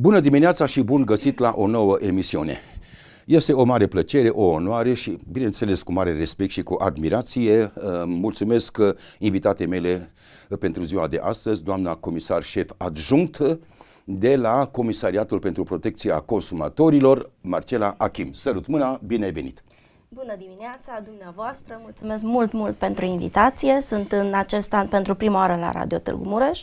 Bună dimineața și bun găsit la o nouă emisiune. Este o mare plăcere, o onoare și, bineînțeles, cu mare respect și cu admirație, uh, mulțumesc uh, invitate mele uh, pentru ziua de astăzi, doamna comisar șef adjunct de la Comisariatul pentru Protecția Consumatorilor, Marcela Achim. Sărut mâna, bine ai venit! Bună dimineața dumneavoastră, mulțumesc mult, mult pentru invitație. Sunt în acest an pentru prima oară la Radio Târgu Mureș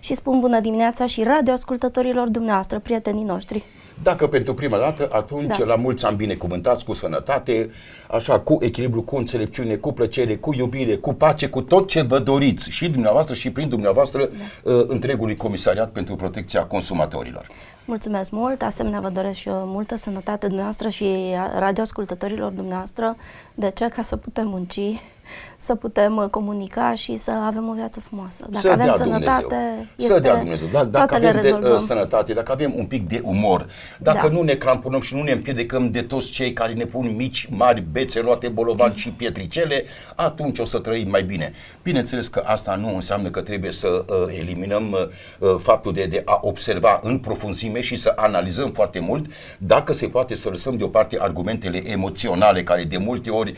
și spun bună dimineața și radioascultătorilor dumneavoastră, prietenii noștri. Dacă pentru prima dată, atunci da. la mulți am binecuvântați cu sănătate, așa, cu echilibru, cu înțelepciune, cu plăcere, cu iubire, cu pace, cu tot ce vă doriți și dumneavoastră și prin dumneavoastră da. uh, întregului comisariat pentru protecția consumatorilor. Mulțumesc mult, asemenea vă doresc și eu multă sănătate dumneavoastră și radioascultătorilor dumneavoastră, de ce? Ca să putem munci să putem uh, comunica și să avem o viață frumoasă. Dacă să avem sănătate, Dumnezeu. este Să dea Dumnezeu. Dacă, dacă avem de, uh, sănătate, dacă avem un pic de umor, dacă da. nu ne crampunăm și nu ne împiedicăm de toți cei care ne pun mici, mari, bețe, roate, bolovan și pietricele, atunci o să trăim mai bine. Bineînțeles că asta nu înseamnă că trebuie să uh, eliminăm uh, uh, faptul de, de a observa în profunzime și să analizăm foarte mult, dacă se poate să lăsăm deoparte argumentele emoționale care de multe ori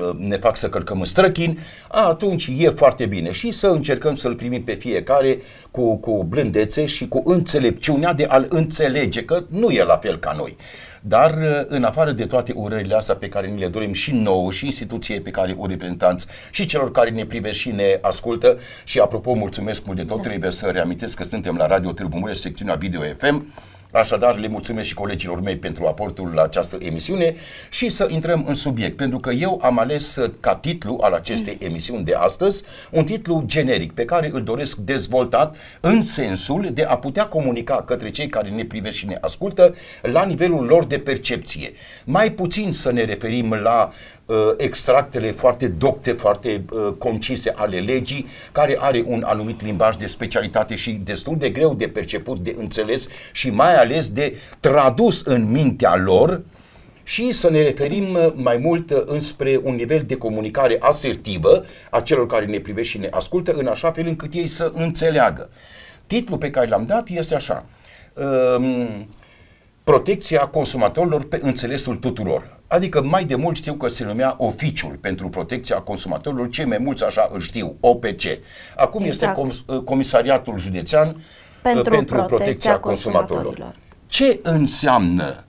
uh, ne fac să călcăm dacă mă străchin, atunci e foarte bine. Și să încercăm să-l primim pe fiecare cu, cu blândețe și cu înțelepciunea de a-l înțelege, că nu e la fel ca noi. Dar în afară de toate urările astea pe care ni le dorim și nouă și instituție pe care o reprezentanți și celor care ne privesc și ne ascultă și apropo mulțumesc mult de tot, da. trebuie să reamintesc că suntem la Radio Târgu Mureș, secțiunea Video FM Așadar, le mulțumesc și colegilor mei pentru aportul la această emisiune și să intrăm în subiect, pentru că eu am ales ca titlu al acestei emisiuni de astăzi un titlu generic pe care îl doresc dezvoltat în sensul de a putea comunica către cei care ne privesc și ne ascultă la nivelul lor de percepție. Mai puțin să ne referim la uh, extractele foarte docte, foarte uh, concise ale legii, care are un anumit limbaj de specialitate și destul de greu de perceput, de înțeles și mai ales de tradus în mintea lor și să ne referim uh, mai mult uh, înspre un nivel de comunicare asertivă a celor care ne privește și ne ascultă, în așa fel încât ei să înțeleagă. Titlul pe care l-am dat este așa. Um, protecția consumatorilor pe înțelesul tuturor. Adică mai de mult știu că se numea oficiul pentru protecția consumatorilor, cei mai mulți așa îl știu, OPC. Acum exact. este com- uh, Comisariatul Județean pentru, pentru protecția, protecția consumatorilor. consumatorilor. Ce înseamnă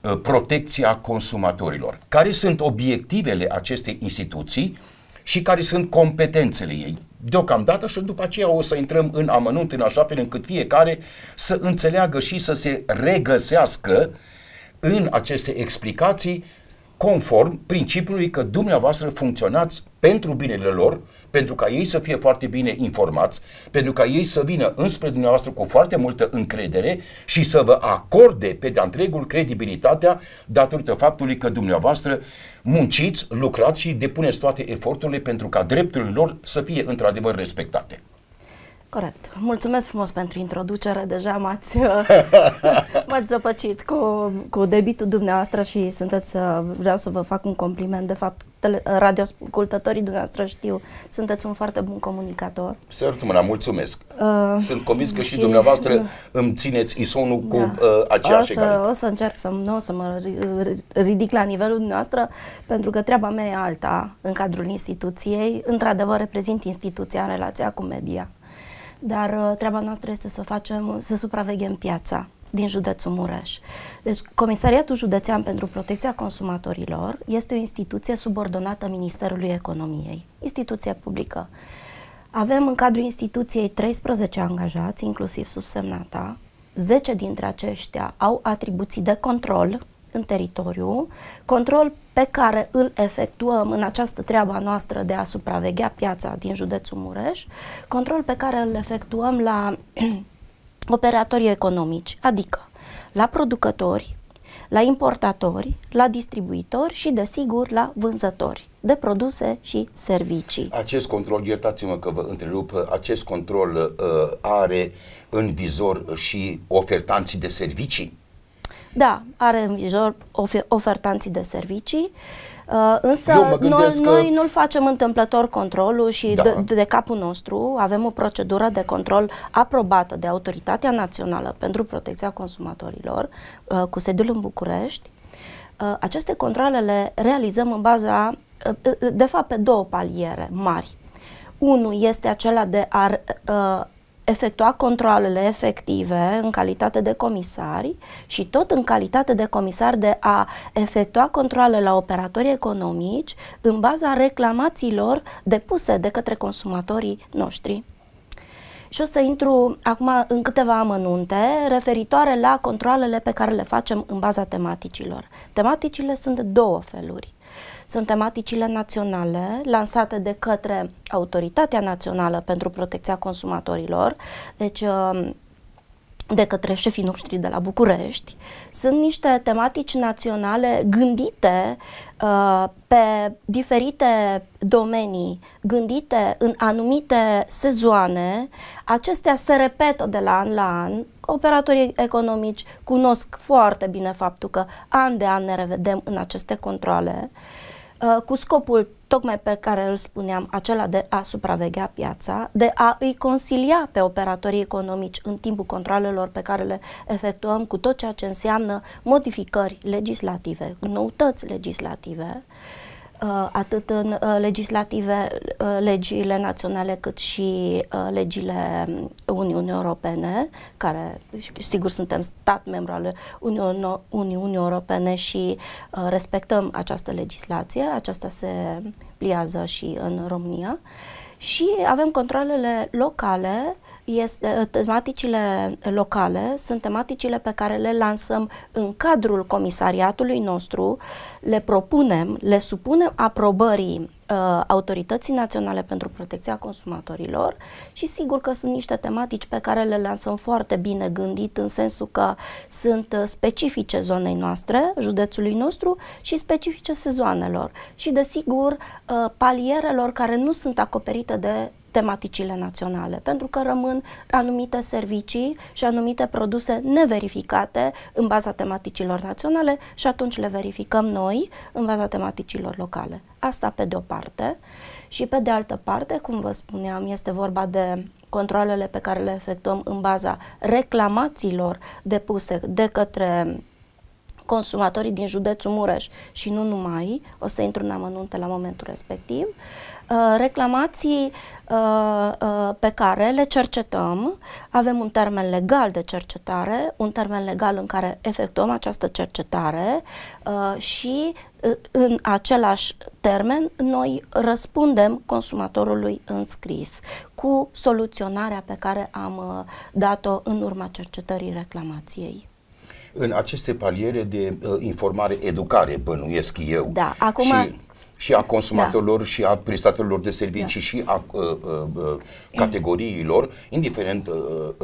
uh, protecția consumatorilor? Care sunt obiectivele acestei instituții și care sunt competențele ei? Deocamdată și după aceea o să intrăm în amănunt în așa fel încât fiecare să înțeleagă și să se regăsească în aceste explicații conform principiului că dumneavoastră funcționați pentru binele lor, pentru ca ei să fie foarte bine informați, pentru ca ei să vină înspre dumneavoastră cu foarte multă încredere și să vă acorde pe de întregul credibilitatea datorită faptului că dumneavoastră munciți, lucrați și depuneți toate eforturile pentru ca drepturile lor să fie într-adevăr respectate. Corect. Mulțumesc frumos pentru introducere. Deja m-ați, uh, m-ați zăpăcit cu, cu debitul dumneavoastră și sunteți, uh, vreau să vă fac un compliment. De fapt, tele, uh, radioascultătorii dumneavoastră știu, sunteți un foarte bun comunicator. Să mâna, mulțumesc. Uh, Sunt convins că și, și dumneavoastră uh, îmi țineți isonul da. cu uh, aceeași o să, egalitate. O să încerc să, nu, să mă ridic la nivelul dumneavoastră, pentru că treaba mea e alta în cadrul instituției. Într-adevăr, reprezint instituția în relația cu media dar uh, treaba noastră este să facem, să supraveghem piața din județul Mureș. Deci, Comisariatul Județean pentru Protecția Consumatorilor este o instituție subordonată Ministerului Economiei, instituție publică. Avem în cadrul instituției 13 angajați, inclusiv subsemnata. 10 dintre aceștia au atribuții de control în teritoriu, control pe care îl efectuăm în această treaba noastră de a supraveghea piața din județul Mureș, control pe care îl efectuăm la operatorii economici, adică la producători, la importatori, la distribuitori și, desigur, la vânzători de produse și servicii. Acest control, iertați-mă că vă întrerup, acest control uh, are în vizor și ofertanții de servicii? Da, are în vizor ofertanții de servicii, uh, însă noi, că... noi nu-l facem întâmplător controlul și da. de, de capul nostru avem o procedură de control aprobată de Autoritatea Națională pentru Protecția Consumatorilor uh, cu sediul în București. Uh, aceste controle le realizăm în baza, uh, uh, de fapt, pe două paliere mari. Unul este acela de a uh, efectua controlele efective în calitate de comisari și tot în calitate de comisar de a efectua controle la operatorii economici în baza reclamațiilor depuse de către consumatorii noștri. Și o să intru acum în câteva amănunte referitoare la controlele pe care le facem în baza tematicilor. Tematicile sunt două feluri sunt tematicile naționale lansate de către Autoritatea Națională pentru Protecția Consumatorilor, deci um, de către șefii noștri de la București. Sunt niște tematici naționale gândite uh, pe diferite domenii, gândite în anumite sezoane. Acestea se repetă de la an la an. Operatorii economici cunosc foarte bine faptul că an de an ne revedem în aceste controle. Uh, Uh, cu scopul tocmai pe care îl spuneam, acela de a supraveghea piața, de a îi consilia pe operatorii economici în timpul controlelor pe care le efectuăm cu tot ceea ce înseamnă modificări legislative, noutăți legislative, uh, Uh, atât în uh, legislative, uh, legile naționale, cât și legile um, Uniunii Europene, care sigur suntem stat membru al Uniunii Europene și respectăm această legislație, aceasta se pliază și în România și avem controlele locale uh, este, ă, tematicile locale sunt tematicile pe care le lansăm în cadrul comisariatului nostru, le propunem, le supunem aprobării uh, Autorității Naționale pentru Protecția Consumatorilor și sigur că sunt niște tematici pe care le lansăm foarte bine gândit în sensul că sunt ă, specifice zonei noastre, județului nostru și specifice sezoanelor și desigur uh, palierelor care nu sunt acoperite de tematicile naționale, pentru că rămân anumite servicii și anumite produse neverificate în baza tematicilor naționale și atunci le verificăm noi în baza tematicilor locale. Asta pe de o parte și pe de altă parte, cum vă spuneam, este vorba de controlele pe care le efectuăm în baza reclamațiilor depuse de către consumatorii din județul Mureș și nu numai, o să intru în amănunte la momentul respectiv, uh, reclamații uh, uh, pe care le cercetăm, avem un termen legal de cercetare, un termen legal în care efectuăm această cercetare și în același termen noi răspundem consumatorului înscris cu soluționarea pe care am dat-o în urma cercetării reclamației în aceste paliere de uh, informare-educare, bănuiesc eu. Da, acum... Și, și a consumatorilor da. și a prestatorilor de servicii da. și a a, uh, a uh, uh, categoriilor, indiferent a,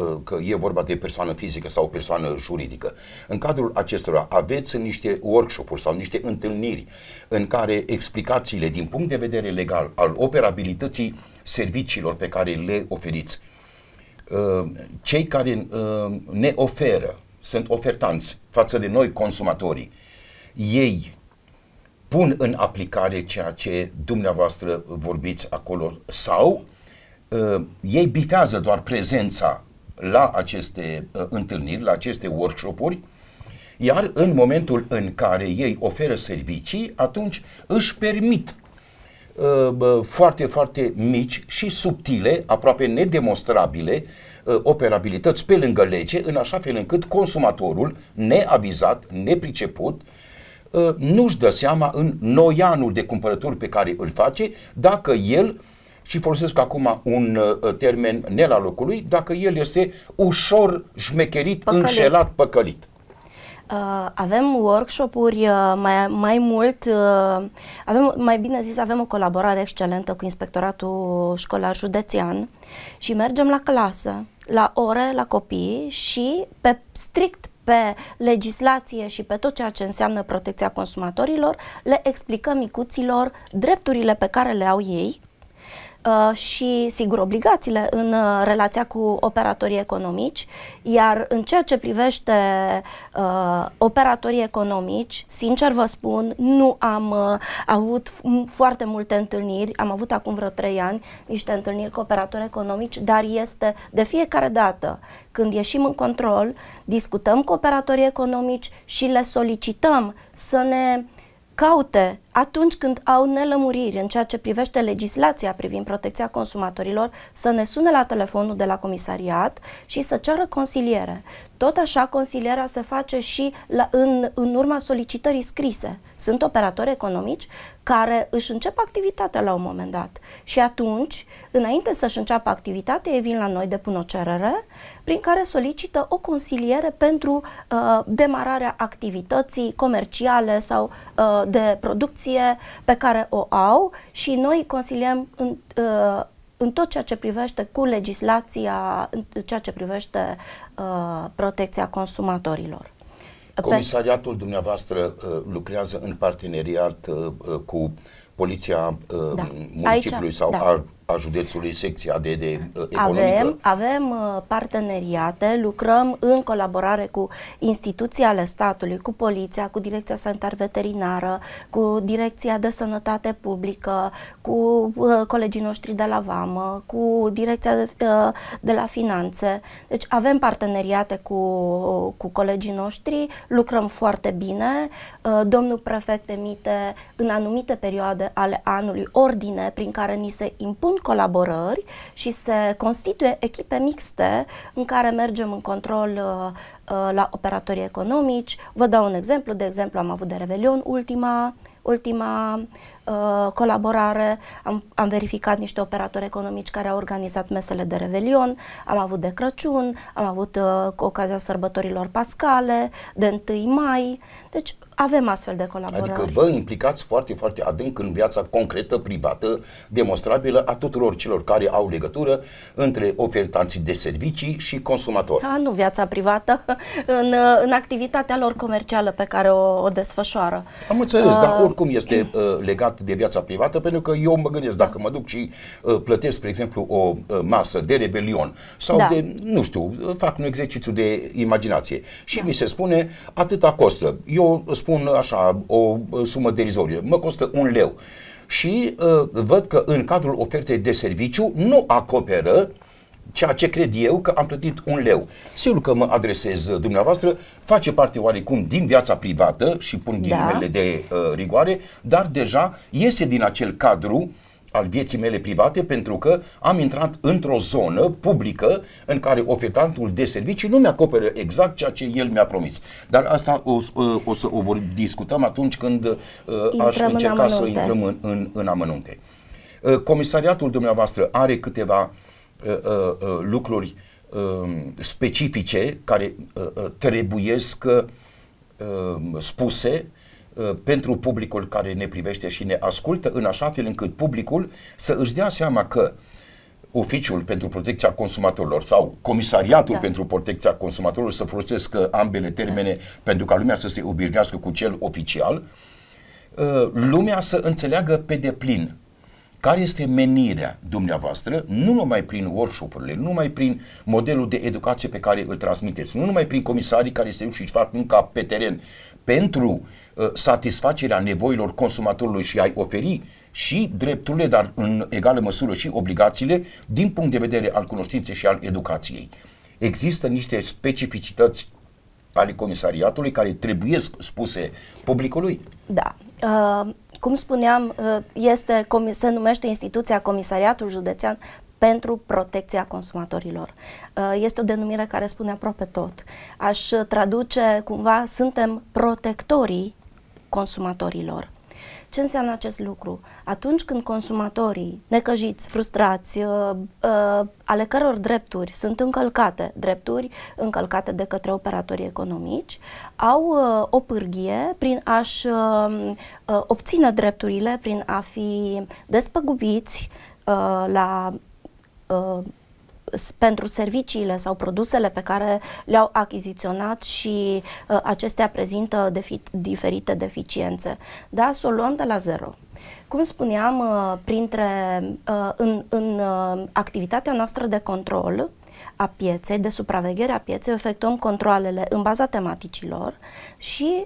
a, că e vorba de persoană fizică sau persoană juridică. În cadrul acestora aveți niște workshop-uri sau niște întâlniri în care explicațiile din punct de vedere legal al operabilității serviciilor pe care le oferiți, cei care ne oferă sunt ofertanți față de noi consumatorii. Ei pun în aplicare ceea ce dumneavoastră vorbiți acolo sau uh, ei bifează doar prezența la aceste uh, întâlniri, la aceste workshop-uri, iar în momentul în care ei oferă servicii, atunci își permit Uh, foarte, foarte mici și subtile, aproape nedemonstrabile, uh, operabilități pe lângă lege, în așa fel încât consumatorul, neavizat, nepriceput, uh, nu-și dă seama în noianul de cumpărături pe care îl face, dacă el, și folosesc acum un termen ne la locului, dacă el este ușor șmecherit, păcălit. înșelat, păcălit. Uh, avem workshopuri uh, mai, mai mult, uh, avem, mai bine zis, avem o colaborare excelentă cu Inspectoratul Școlar Județean și mergem la clasă, la ore, la copii și pe strict pe legislație și pe tot ceea ce înseamnă protecția consumatorilor, le explicăm micuților drepturile pe care le au ei Uh, și, sigur, obligațiile în uh, relația cu operatorii economici, iar în ceea ce privește uh, operatorii economici, sincer vă spun, nu am uh, avut foarte multe întâlniri, am avut acum vreo trei ani niște întâlniri cu operatori economici, dar este de fiecare dată când ieșim în control, discutăm cu operatorii economici și le solicităm să ne caute atunci când au nelămuriri în ceea ce privește legislația privind protecția consumatorilor, să ne sune la telefonul de la comisariat și să ceară consiliere. Tot așa, consilierea se face și la, în, în urma solicitării scrise. Sunt operatori economici care își încep activitatea la un moment dat și atunci, înainte să-și înceapă activitatea, ei vin la noi, depun o cerere prin care solicită o consiliere pentru uh, demararea activității comerciale sau uh, de producție funcție pe care o au și noi consiliem în, uh, în tot ceea ce privește cu legislația, în ceea ce privește uh, protecția consumatorilor. Comisariatul dumneavoastră uh, lucrează în parteneriat uh, uh cu Poliția uh, da. Municipiului Aici, sau da. al a județului, secția de, de uh, economică? Avem, avem uh, parteneriate, lucrăm în colaborare cu instituții ale statului, cu poliția, cu direcția sanitar veterinară, cu direcția de sănătate publică, cu uh, colegii noștri de la VAMă, cu direcția de, de la finanțe. Deci avem parteneriate cu, cu colegii noștri, lucrăm foarte bine. Domnul prefect emite în anumite perioade ale anului ordine prin care ni se impun buni colaborări și se constituie echipe mixte în care mergem în control uh, uh, la operatorii economici. Vă dau un exemplu, de exemplu am avut de Revelion ultima, ultima uh, colaborare, am, am verificat niște operatori economici care au organizat mesele de Revelion, am avut de Crăciun, am avut uh, cu ocazia sărbătorilor pascale, de 1 mai, deci avem astfel de colaborări. Adică vă implicați foarte, foarte adânc în viața concretă, privată, demonstrabilă a tuturor celor care au legătură între ofertanții de servicii și consumatori. A, da, nu viața privată, în, în activitatea lor comercială pe care o, o desfășoară. Am înțeles, uh, dar oricum este uh, legat de viața privată, pentru că eu mă gândesc, dacă mă duc și uh, plătesc, spre exemplu, o uh, masă de rebelion sau da. de, nu știu, fac un exercițiu de imaginație și da. mi se spune atâta costă. Eu spun așa, o sumă derizorie, mă costă un leu. Și uh, văd că în cadrul ofertei de serviciu nu acoperă ceea ce cred eu că am plătit un leu. Sigur că mă adresez dumneavoastră, face parte oarecum din viața privată și pun da. ghilimele da. de uh, rigoare, dar deja iese din acel cadru uh, al vieții mele private pentru că am intrat într-o zonă publică în care ofertantul de servicii nu mi-acoperă exact ceea ce el mi-a promis. Dar asta o, o, o să o vor discutăm atunci când uh, aș încerca în să intrăm în, în, în amănunte. Uh, comisariatul dumneavoastră are câteva uh, uh, uh lucruri uh, specifice care uh, uh, trebuiesc uh, spuse uh, Uh, pentru publicul care ne privește și ne ascultă, în așa fel încât publicul să își dea seama că oficiul pentru protecția consumatorilor sau comisariatul da. pentru protecția consumatorilor să folosesc uh, ambele termene da. pentru ca lumea să se obișnuiască cu cel oficial, uh, lumea să înțeleagă pe deplin care este menirea dumneavoastră, nu numai prin workshop-urile, nu numai prin modelul de educație pe care îl transmiteți, nu numai prin comisarii care se duc și fac munca pe teren pentru uh, satisfacerea nevoilor consumatorului și a-i oferi și drepturile, dar în egală măsură și obligațiile, din punct de vedere al cunoștinței și al educației. Există niște specificități ale comisariatului care trebuie spuse publicului? Da. Uh cum spuneam, uh, este, se numește instituția Comisariatul Județean pentru protecția consumatorilor. Uh, este o denumire care spune aproape tot. Aș uh, traduce cumva, suntem protectorii consumatorilor. Ce înseamnă acest lucru? Atunci când consumatorii necăjiți, frustrați, uh, uh, ale căror drepturi sunt încălcate, drepturi încălcate de către operatorii economici, au uh, o pârghie prin a-și obține drepturile, prin a fi despăgubiți la pentru serviciile sau produsele pe care le-au achiziționat și uh, acestea prezintă defi- diferite deficiențe. Da, să o luăm de la zero. Cum spuneam, uh, printre, uh, în, în uh, activitatea noastră de control, a pieței, de supraveghere a pieței, efectuăm controlele în baza tematicilor și uh,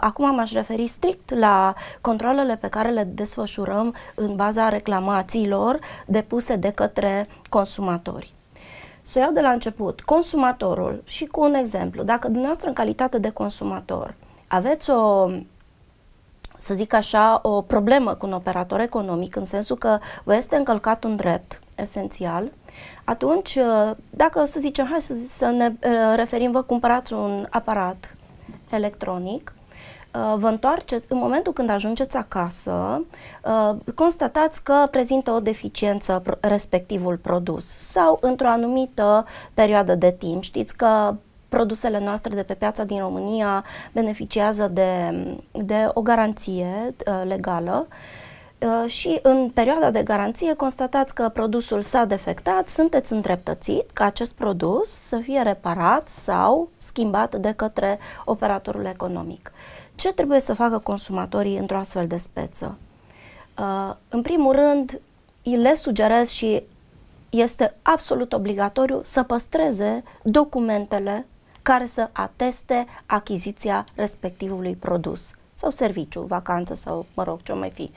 acum m-aș referi strict la controlele pe care le desfășurăm în baza reclamațiilor depuse de către consumatori să o iau de la început, consumatorul și cu un exemplu, dacă dumneavoastră în calitate de consumator aveți o să zic așa, o problemă cu un operator economic, în sensul că vă este încălcat un drept esențial, atunci, dacă să zicem, hai să, să ne referim, vă cumpărați un aparat electronic, Uh, vă întoarceți, în momentul când ajungeți acasă, uh, constatați că prezintă o deficiență respectivul produs sau într-o anumită perioadă de timp. Știți că produsele noastre de pe piața din România beneficiază de, de o garanție uh, legală și în perioada de garanție constatați că produsul s-a defectat, sunteți îndreptățit ca acest produs să fie reparat sau schimbat de către operatorul economic. Ce trebuie să facă consumatorii într-o astfel de speță? Uh, în primul rând, îi le sugerez și este absolut obligatoriu să păstreze documentele care să ateste achiziția respectivului produs sau serviciu, vacanță sau, mă rog, ce mai fi.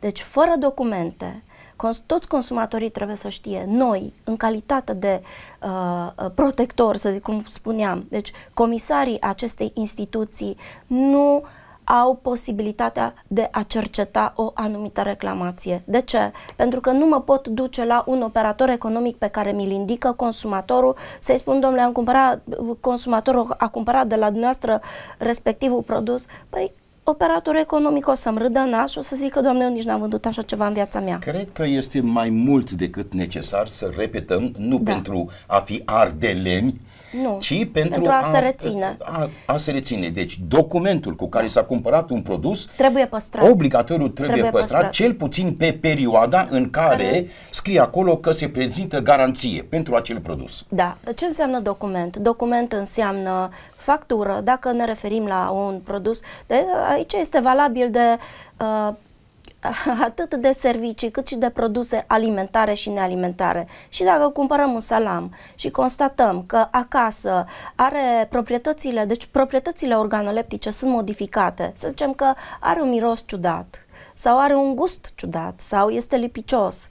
Deci, fără documente, Cons- toți consumatorii trebuie să știe, noi, în calitate de uh, protector, să zic cum spuneam, deci comisarii acestei instituții nu au posibilitatea de a cerceta o anumită reclamație. De ce? Pentru că nu mă pot duce la un operator economic pe care mi-l indică consumatorul să-i spun, domnule, am cumpărat, consumatorul a cumpărat de la dumneavoastră respectivul produs. Păi operatorul economic o să-mi râdă nas și o să zică, doamne, eu nici n-am vândut așa ceva în viața mea. Cred că este mai mult decât necesar să repetăm, nu da. pentru a fi ardeleni, nu, ci pentru, pentru a, a se reține. A, a se reține. Deci documentul cu care da. s-a cumpărat un produs trebuie păstrat. Obligatoriu trebuie, trebuie păstrat, păstrat, cel puțin pe perioada în care, care scrie acolo că se prezintă garanție pentru acel produs. Da. Ce înseamnă document? Document înseamnă factură, dacă ne referim la un produs. De, aici este valabil de uh, atât de servicii cât și de produse alimentare și nealimentare. Și dacă cumpărăm un salam și constatăm că acasă are proprietățile, deci proprietățile organoleptice sunt modificate, să zicem că are un miros ciudat, sau are un gust ciudat sau este lipicios.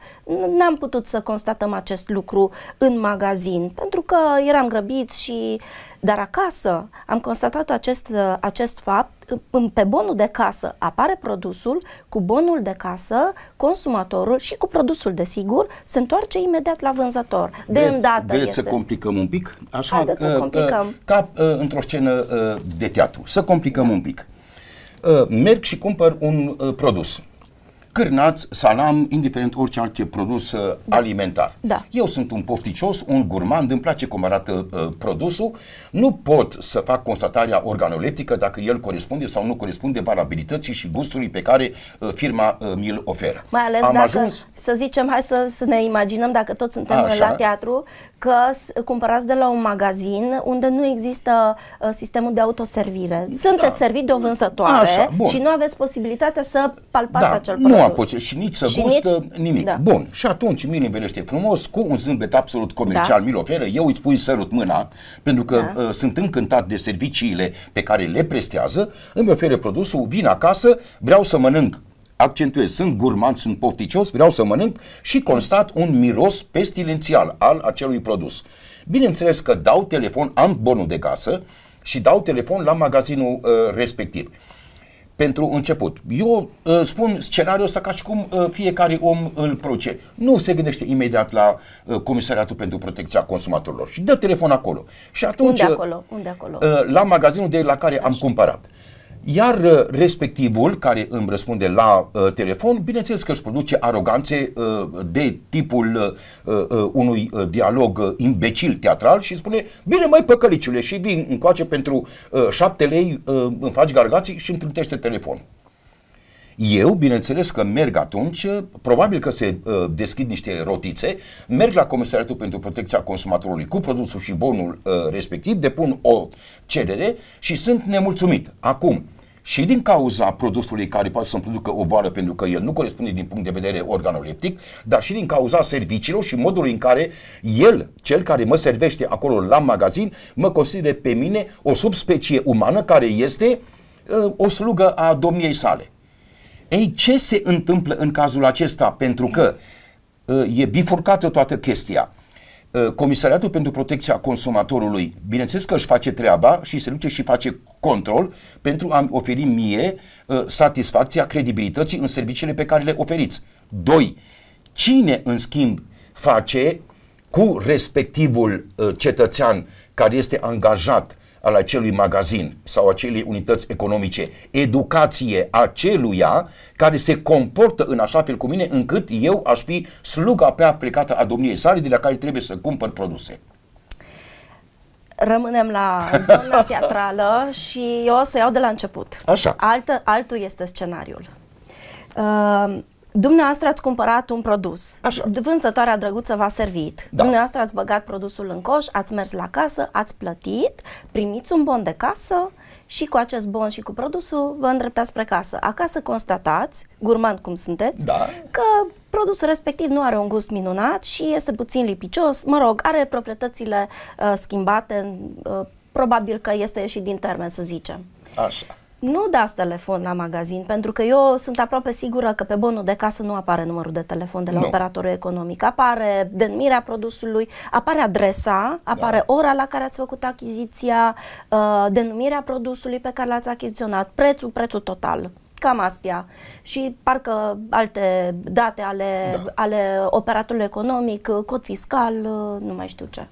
N-am putut să constatăm acest lucru în magazin pentru că eram grăbiți și dar acasă am constatat acest, acest fapt pe bonul de casă apare produsul, cu bonul de casă, consumatorul și cu produsul, desigur, se întoarce imediat la vânzător. De îndată veți este. să complicăm un pic? Așa, Haideți să uh, uh, complicăm. Ca uh, într-o scenă de teatru. Să complicăm da. un pic. Uh, merg și cumpăr un uh, produs cârnați, salam, indiferent orice alt produs uh, da. alimentar. Da. Eu sunt un pofticios, un gurmand, îmi place cum arată uh, produsul, nu pot să fac constatarea organoleptică dacă el corespunde sau nu corespunde valabilității și gustului pe care uh, firma uh, mi-l oferă. Mai ales Am dacă, ajuns... să zicem, hai să, să ne imaginăm dacă toți suntem Așa. la teatru, că cumpărați de la un magazin unde nu există uh, sistemul de autoservire. Sunteți da. servit de o vânzătoare Așa, și nu aveți posibilitatea să palpați da. acel produs. Nu nu a și nici să gustă nici... nimic. Da. Bun, și atunci mi-l învelește frumos cu un zâmbet absolut comercial, da. mi-l oferă, eu îi spui sărut mâna, pentru că da. uh, sunt încântat de serviciile pe care le prestează, îmi oferă produsul, vin acasă, vreau să mănânc accentuez, sunt gurman, sunt pofticios, vreau să mănânc și constat un miros pestilențial al acelui produs. Bineînțeles că dau telefon, am bonul de casă și dau telefon la magazinul uh, respectiv pentru început. Eu uh, spun scenariul ăsta ca și cum uh, fiecare om îl proce. Nu se gândește imediat la uh, Comisariatul pentru Protecția Consumatorilor și dă telefon acolo. Și atunci, Unde uh, acolo? Unde acolo? Uh, la magazinul de la care Așa. am cumpărat. Uh, iar uh, respectivul care îmi răspunde la uh, telefon, bineînțeles că își produce aroganțe uh, de tipul uh, uh, unui uh, dialog uh, imbecil teatral și spune, bine mai păcăliciule și vin încoace pentru uh, șapte lei, uh, îmi faci gargații și îmi trântește telefonul. Eu, bineînțeles că merg atunci, probabil că se uh, deschid niște rotițe, merg la Comisariatul pentru Protecția Consumatorului cu produsul și bonul uh, respectiv, depun o cerere și sunt nemulțumit. Acum, și din cauza produsului care poate să-mi producă o boală pentru că el nu corespunde din punct de vedere organoleptic, dar și din cauza serviciilor și modului în care el, cel care mă servește acolo la magazin, mă consideră pe mine o subspecie umană care este uh, o slugă a domniei sale. Ei, ce se întâmplă în cazul acesta? Pentru că ă, e bifurcată toată chestia. Ă, Comisariatul pentru Protecția Consumatorului, bineînțeles că își face treaba și se duce și face control pentru a-mi oferi mie ă, satisfacția credibilității în serviciile pe care le oferiți. 2. Cine, în schimb, face cu respectivul cetățean care este angajat al acelui magazin sau acelei unități economice, educație aceluia care se comportă în așa fel cu mine încât eu aș fi sluga pe aplicată a domniei sale de la care trebuie să cumpăr produse rămânem la zona teatrală și eu o să iau de la început. Așa. Altă, altul este scenariul. Uh, Dumneavoastră ați cumpărat un produs. Așa. Vânzătoarea drăguță v-a servit. Da. Dumneavoastră ați băgat produsul în coș, ați mers la casă, ați plătit, primiți un bon de casă și cu acest bon și cu produsul vă îndreptați spre casă. Acasă constatați, gurmand cum sunteți, da. că produsul respectiv nu are un gust minunat și este puțin lipicios, mă rog, are proprietățile uh, schimbate, uh, probabil că este ieșit din termen, să zicem. Așa. Nu dați telefon la magazin, pentru că eu sunt aproape sigură că pe bonul de casă nu apare numărul de telefon de la nu. operatorul economic. Apare denumirea produsului, apare adresa, apare da. ora la care ați făcut achiziția, uh, denumirea produsului pe care l-ați achiziționat, prețul, prețul total cam astea. Și parcă alte date ale, da. ale operatorului economic, uh, cod fiscal, uh, nu mai știu ce.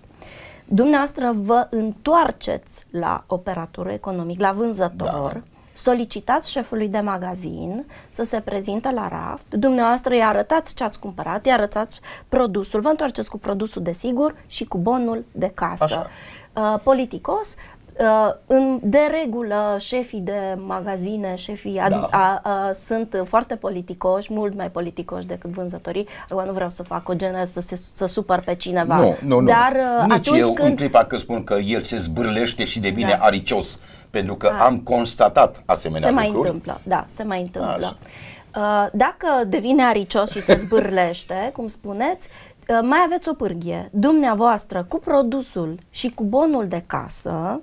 Dumneavoastră vă întoarceți la operatorul economic, la vânzător. Da solicitați șefului de magazin să se prezinte la raft, dumneavoastră îi arătați ce ați cumpărat, îi arătați produsul, vă întoarceți cu produsul de sigur și cu bonul de casă. Așa uh, politicos, Uh, în, de regulă, șefii de magazine, șefii da. ad, a, a, sunt foarte politicoși, mult mai politicoși decât vânzătorii. Eu nu vreau să fac o genă să, se, să supăr pe cineva. Nu, nu, nu. Dar uh, Nici atunci eu, când... în clipa că spun că el se zbârlește și devine da. aricios, pentru că da. am constatat asemenea se lucruri. Se mai întâmplă, da, se mai întâmplă. Așa. Uh, dacă devine aricios și se zbârlește, cum spuneți, mai aveți o pârghie. Dumneavoastră, cu produsul și cu bonul de casă,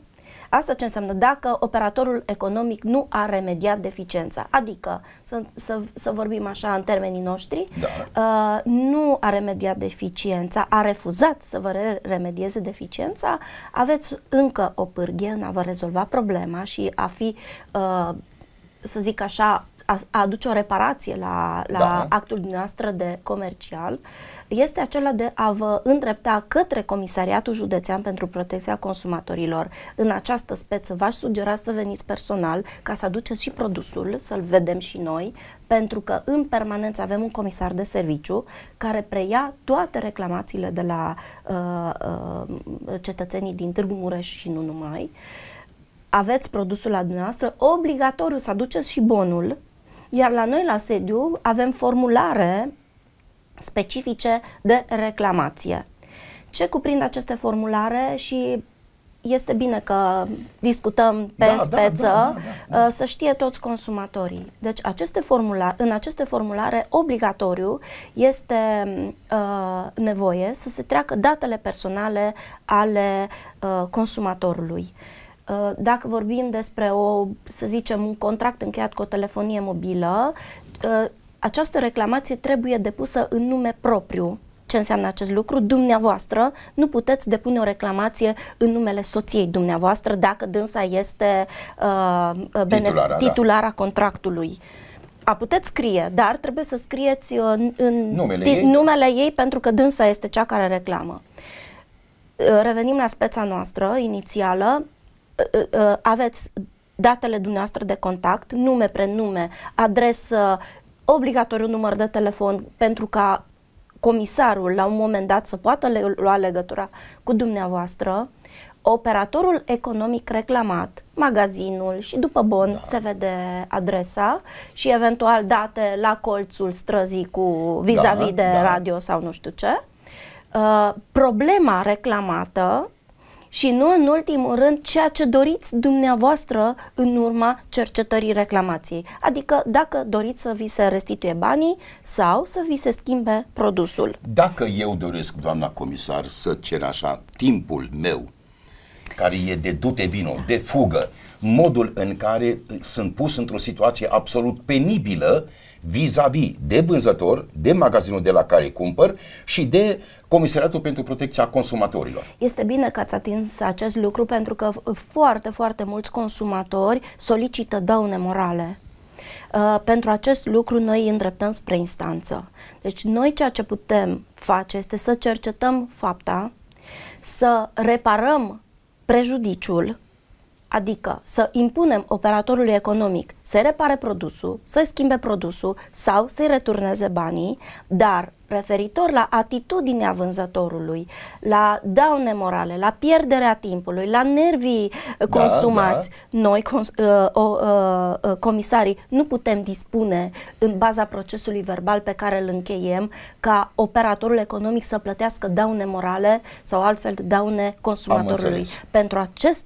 Asta ce înseamnă? Dacă operatorul economic nu a remediat deficiența, adică, să, să, să vorbim așa în termenii noștri, da. uh, nu a remediat deficiența, a refuzat să vă remedieze deficiența, aveți încă o pârghie în a vă rezolva problema și a fi, uh, să zic așa, a, a aduce o reparație la, la da. actul dumneavoastră de comercial. Uh, este acela de a vă îndrepta către Comisariatul Județean pentru Protecția Consumatorilor. În această speță v-aș sugera să veniți personal ca să aduceți și produsul, să-l vedem și noi, pentru că în permanență avem un comisar de serviciu care preia toate reclamațiile de la uh, uh, cetățenii din Târgu Mureș și nu numai. Aveți produsul la dumneavoastră, obligatoriu să aduceți și bonul, iar la noi la sediu avem formulare specifice de reclamație. Ce cuprind aceste formulare și este bine că discutăm pe da, da speță, da, da, da, da. să știe toți consumatorii. Deci aceste formula- în aceste formulare obligatoriu este uh, nevoie să se treacă datele personale ale uh, consumatorului. Uh, dacă vorbim despre o, să zicem, un contract încheiat cu o telefonie mobilă, uh, această reclamație trebuie depusă în nume propriu. Ce înseamnă acest lucru? Dumneavoastră nu puteți depune o reclamație în numele soției dumneavoastră dacă dânsa este uh, titulara, uh, titulara da. contractului. A puteți scrie, dar trebuie să scrieți uh, în, în numele, ei. numele ei pentru că dânsa este cea care reclamă. Uh, revenim la speța noastră inițială. Aveți datele dumneavoastră de contact, nume, prenume, adresă, obligatoriu număr de telefon pentru ca comisarul la un moment dat să poată le- lua legătura cu dumneavoastră, operatorul economic reclamat, magazinul și după bon da. se vede adresa și eventual date la colțul străzii cu vis-a-vis da, de da. radio sau nu știu ce. Uh, problema reclamată și nu în ultimul rând ceea ce doriți dumneavoastră în urma cercetării reclamației, adică dacă doriți să vi se restituie banii sau să vi se schimbe produsul. Dacă eu doresc, doamna comisar, să cer așa timpul meu care e de dute vino, de fugă, modul în care uh, sunt pus într-o situație absolut penibilă vis-a-vis -vis de vânzător, de magazinul de la care cumpăr și de Comisariatul pentru Protecția Consumatorilor. Este bine că ați atins acest lucru pentru că uh, foarte, foarte mulți consumatori solicită daune morale. Uh, pentru acest lucru noi îi îndreptăm spre instanță. Deci noi ceea ce putem face este să cercetăm fapta, să reparăm prejudiciul, adică să impunem operatorului economic să repare produsul, să schimbe produsul sau să-i returneze banii, dar referitor la atitudinea vânzătorului, la daune morale, la pierderea timpului, la nervii consumați, uh, da, da. noi, cons- uh, uh, uh, comisarii, nu putem dispune în baza procesului verbal pe care îl încheiem ca operatorul economic să plătească daune morale sau altfel daune consumatorului. Pentru acest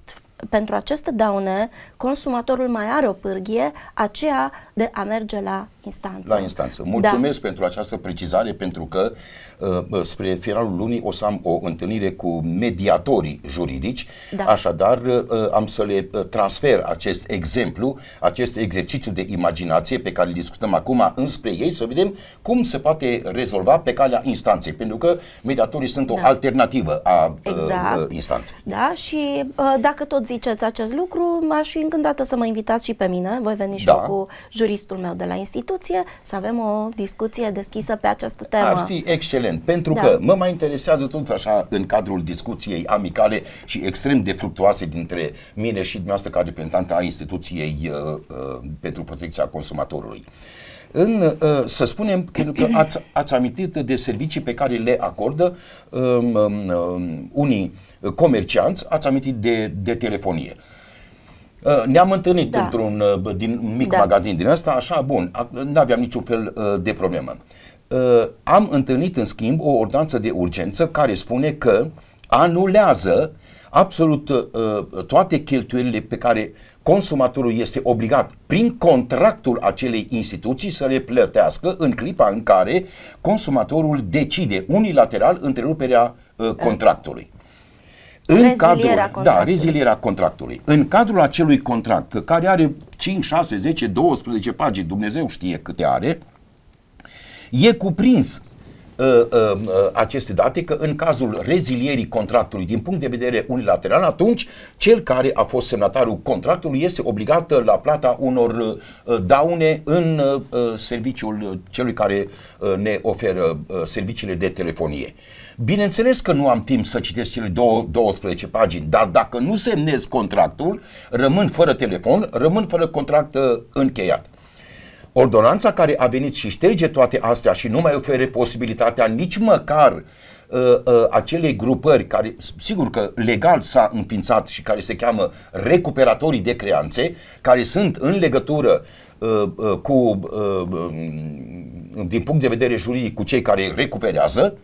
pentru aceste daune, consumatorul mai are o pârghie, aceea de a merge la instanță. La instanță. Mulțumesc da. pentru această precizare, pentru că uh, uh, spre finalul lunii o să am o întâlnire cu mediatorii juridici, da. așadar uh, uh am să le uh, transfer acest exemplu, acest exercițiu de imaginație pe care îl discutăm acum înspre ei, să vedem cum se poate rezolva pe calea instanței, pentru că mediatorii sunt da. o alternativă a exact. uh, instanței. Da, și uh, dacă tot ziceți acest lucru, m-aș fi încântată să mă invitați și pe mine, voi veni și da. eu cu juristul meu de la institut Constituție, să avem o discuție deschisă pe această temă. Ar fi excelent, pentru da. că mă mai interesează tot așa în cadrul discuției amicale și extrem de fructuoase dintre mine și dumneavoastră ca reprezentantă a instituției uh, uh, pentru protecția consumatorului. În, uh, să spunem, pentru că ați, ați amintit de servicii pe care le acordă um, um, unii comercianți, ați amintit de, de telefonie. Uh, Uh, ne-am întâlnit da. într-un uh, din, mic da. magazin din ăsta, așa, bun, nu aveam niciun fel uh, de problemă. Am întâlnit, în schimb, o ordonanță de urgență care spune că anulează absolut toate cheltuielile pe care consumatorul este obligat prin contractul acelei instituții să le plătească în clipa în care consumatorul decide unilateral întreruperea contractului în cadrul, da, contractului. da, rezilierea contractului. În cadrul acelui contract, care are 5, 6, 10, 12 pagini, Dumnezeu știe câte are, e cuprins Uh, uh, uh, aceste date că în cazul rezilierii contractului din punct de vedere unilateral, atunci cel care a fost semnatarul contractului este obligat la plata unor uh, daune în uh, uh, serviciul celui care uh, ne oferă uh, serviciile de telefonie. Bineînțeles că nu am timp să citesc cele 12 pagini, dar dacă nu semnez contractul, rămân fără telefon, rămân fără contract uh, încheiat. Ordonanța care a venit și șterge toate astea și nu mai ofere posibilitatea nici măcar uh, uh, acelei grupări care, sigur că legal s-a înființat și care se cheamă recuperatorii de creanțe, care sunt în legătură uh, uh, cu, uh, um, din punct de vedere juridic, cu cei care recuperează,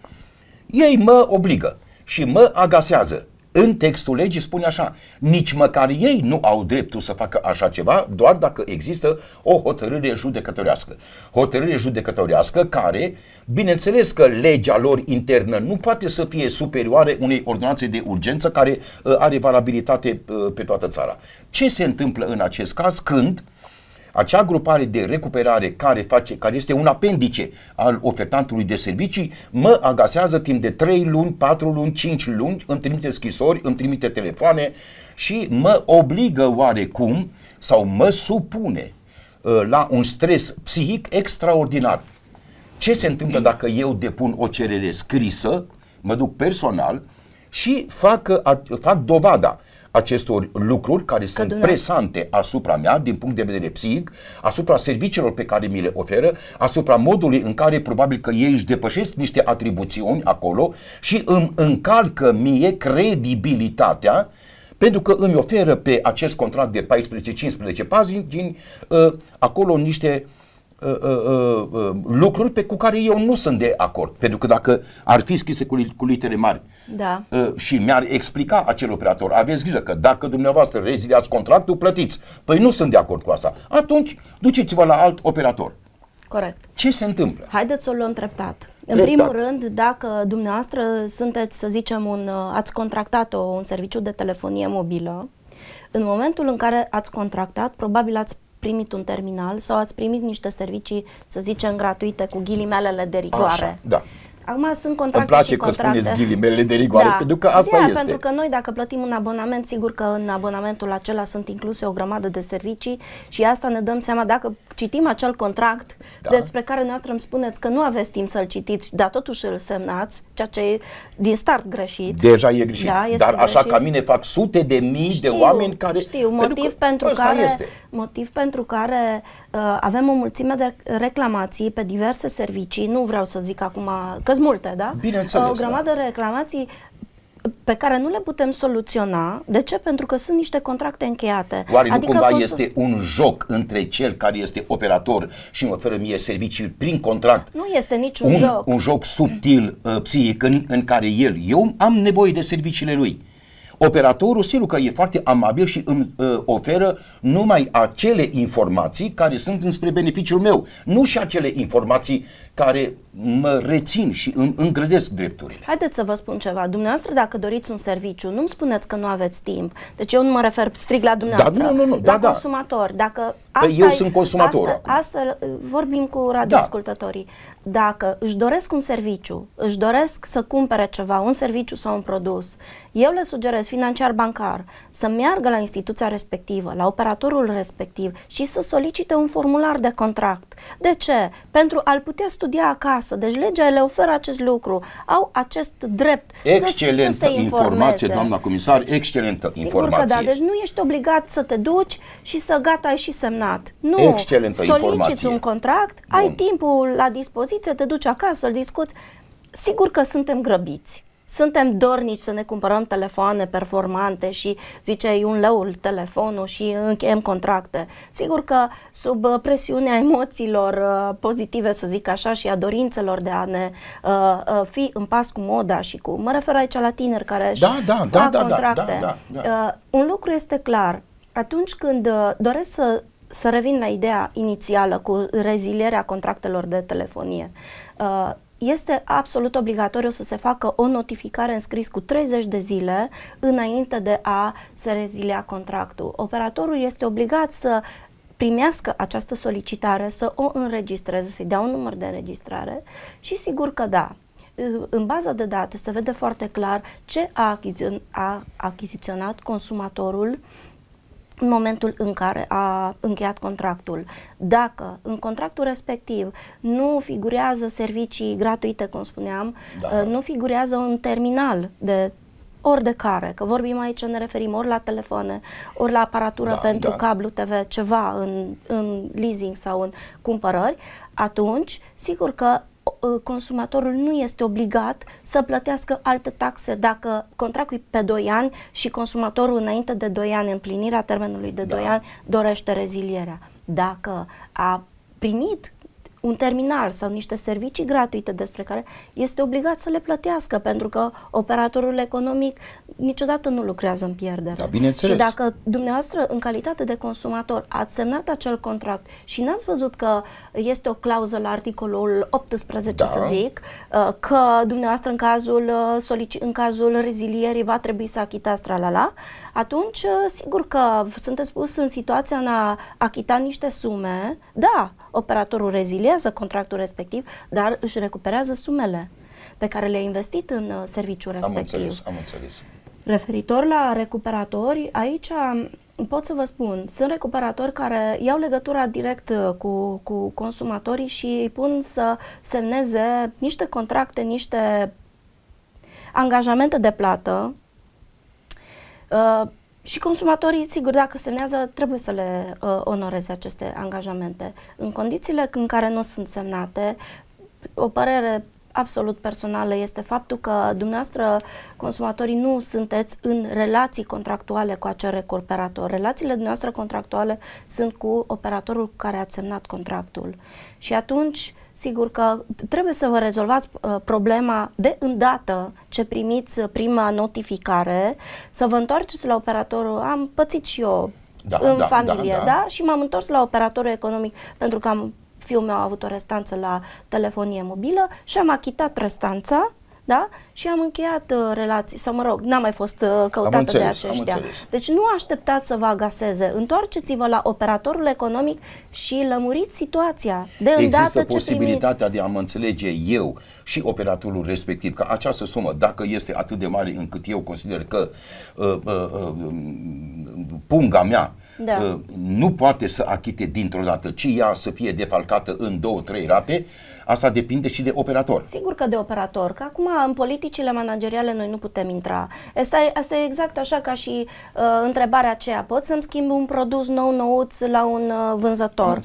ei mă obligă și mă agasează în textul legii spune așa, nici măcar ei nu au dreptul să facă așa ceva, doar dacă există o hotărâre judecătorească. Hotărâre judecătorească care, bineînțeles că legea lor internă nu poate să fie superioare unei ordonanțe de urgență care uh, are valabilitate uh, pe toată țara. Ce se întâmplă în acest caz când uh, acea grupare de recuperare care, face, care este un apendice al ofertantului de servicii, mă agasează timp de 3 luni, 4 luni, 5 luni, îmi trimite scrisori, îmi trimite telefoane și mă obligă oarecum sau mă supune ă, la un stres psihic extraordinar. Ce se întâmplă dacă eu depun o cerere scrisă, mă duc personal, și fac, fac dovada acestor lucruri care sunt Dumnezeu. presante asupra mea din punct de vedere psihic, asupra serviciilor pe care mi le oferă, asupra modului în care probabil că ei își depășesc niște atribuțiuni acolo și îmi încalcă mie credibilitatea pentru că îmi oferă pe acest contract de 14-15 pagini uh, acolo niște uh, Uh, uh, uh, uh, lucruri pe cu care eu nu sunt de acord. Pentru că dacă ar fi scrise cu, cu litere mari da. uh, și mi-ar explica acel operator, aveți grijă că dacă dumneavoastră reziliați contractul, plătiți. Păi nu sunt de acord cu asta. Atunci duceți-vă la alt operator. Corect. Ce se întâmplă? Haideți să o luăm treptat. În primul rând, dacă dumneavoastră sunteți, să zicem, un, uh, ați contractat o, un serviciu de telefonie mobilă, în momentul în care ați contractat, probabil ați primit un terminal sau ați primit niște servicii, să zicem, gratuite cu ghilimelele de rigoare. Așa, da. Acum sunt contracte Îmi place și contracte. că spuneți ghilimele de rigoare, da. pentru că asta da, este. pentru că noi dacă plătim un abonament, sigur că în abonamentul acela sunt incluse o grămadă de servicii și asta ne dăm seama dacă citim acel contract da. despre care noastră îmi spuneți că nu aveți timp să-l citiți, dar totuși îl semnați, ceea ce e din start greșit. Deja e greșit. Da, dar greșit. așa ca mine fac sute de mii știu, de oameni care... Știu, motiv pentru, pentru care... Este. Motiv pentru care Uh, avem o mulțime de reclamații pe diverse servicii, nu vreau să zic acum că multe, da? Bineînțeles. O grămadă da. de reclamații pe care nu le putem soluționa. De ce? Pentru că sunt niște contracte încheiate. Oare adică nu cumva este un joc între cel care este operator și îmi oferă mie servicii prin contract? Nu este niciun un, joc. Un joc subtil, uh, psihic, în, în care el, eu am nevoie de serviciile lui Operatorul sigur că e foarte amabil și îmi uh, oferă numai acele informații care sunt înspre beneficiul meu, nu și acele informații care mă rețin și îmi îngrădesc drepturile. Haideți să vă spun ceva. Dumneavoastră, dacă doriți un serviciu, nu-mi spuneți că nu aveți timp. Deci eu nu mă refer strict la dumneavoastră, da, nu, nu, nu, la da, da. consumator. Dacă păi asta eu e, sunt consumator. Asta, acum. asta vorbim cu radioascultătorii dacă își doresc un serviciu, își doresc să cumpere ceva, un serviciu sau un produs, eu le sugerez financiar bancar să meargă la instituția respectivă, la operatorul respectiv și să solicite un formular de contract. De ce? Pentru a-l putea studia acasă. Deci legea le oferă acest lucru, au acest drept excelentă să, să se informeze. informație, doamna comisar, excelentă Sigur informație. Sigur că da, deci nu ești obligat să te duci și să gata, ai și semnat. Nu, excelentă soliciți informație. un contract, Bun. ai timpul la dispoziție investiție, te duci acasă, îl discuți. Sigur că suntem grăbiți. Suntem dornici să ne cumpărăm telefoane performante și zicei un leul telefonul și încheiem contracte. Sigur că sub uh, presiunea emoțiilor uh, pozitive, să zic așa, și a dorințelor de a ne uh, uh, fi în pas cu moda și cu... Mă refer aici la tineri care își da, da, fac da, da, da contracte. Da, da, da, da. Uh, un lucru este clar. Atunci când doresc să să revin la ideea inițială cu rezilierea contractelor de telefonie. Uh, este absolut obligatoriu să se facă o notificare în scris cu 30 de zile înainte de a se rezilia contractul. Operatorul este obligat să primească această solicitare, să o înregistreze, să-i dea un număr de înregistrare și sigur că da, uh, în baza de date se vede foarte clar ce a, achiziționat consumatorul în momentul în care a încheiat contractul. Dacă în contractul respectiv nu figurează servicii gratuite, cum spuneam, da. Uh, nu figurează un terminal de ori de care, că vorbim aici, ne referim ori la telefoane, ori la aparatură da, pentru da. cablu TV, ceva în, în leasing sau în cumpărări, atunci, sigur că Uh, consumatorul nu este obligat să plătească alte taxe dacă contractul e pe 2 ani și consumatorul înainte de 2 ani, împlinirea termenului de da. ani, dorește rezilierea. Dacă a primit un terminal sau niște servicii gratuite despre care este obligat să le plătească, pentru că operatorul economic niciodată nu lucrează în pierdere. Da, bineînțeles. Și dacă dumneavoastră, în calitate de consumator, ați semnat acel contract și n-ați văzut că este o clauză la articolul 18, da. să zic, uh, că dumneavoastră în cazul, uh, solici- în cazul rezilierii va trebui să achitați tralala, atunci uh, sigur că sunteți pus în situația în a achita niște sume, da, operatorul reziliază contractul respectiv, dar își recuperează sumele pe care le-a investit în uh, serviciul respectiv. Am înțeles, am înțeles. Referitor la recuperatori, aici um, pot să vă spun, sunt recuperatori care iau legătura direct uh, cu, cu consumatorii și îi pun să semneze niște contracte, niște angajamente de plată uh, și consumatorii, sigur, dacă semnează, trebuie să le uh, onoreze aceste angajamente. În condițiile în care nu sunt semnate, o părere absolut personală este faptul că dumneavoastră, consumatorii, nu sunteți în relații contractuale cu acel recuperator. Relațiile dumneavoastră contractuale sunt cu operatorul cu care ați semnat contractul. Și atunci, uh, Sigur că trebuie să vă rezolvați uh, problema de îndată ce primiți uh, prima notificare, să vă întoarceți la operatorul, am pățit și eu da, în da, familie, da, da. da? Și m-am întors la operatorul economic pentru că am fiul meu a avut o restanță la telefonie mobilă și am achitat restanța da? Și am încheiat uh, relații, sau mă rog, n-am mai fost uh, căutată înțeles, de aceștia. Deci nu așteptați să vă agaseze. Întoarceți-vă la operatorul economic și lămuriți situația de îndată Există ce posibilitatea primiți. de a mă înțelege eu și operatorul respectiv că această sumă, dacă este atât de mare încât eu consider că uh, uh, uh, um, punga mea da. Ă, nu poate să achite dintr-o dată, ci ea să fie defalcată în două, trei rate, asta depinde și de operator. Sigur că de operator, că acum în politicile manageriale noi nu putem intra. Asta e, asta e exact așa ca și uh, întrebarea aceea, pot să-mi schimb un produs nou nouț la un uh, vânzător?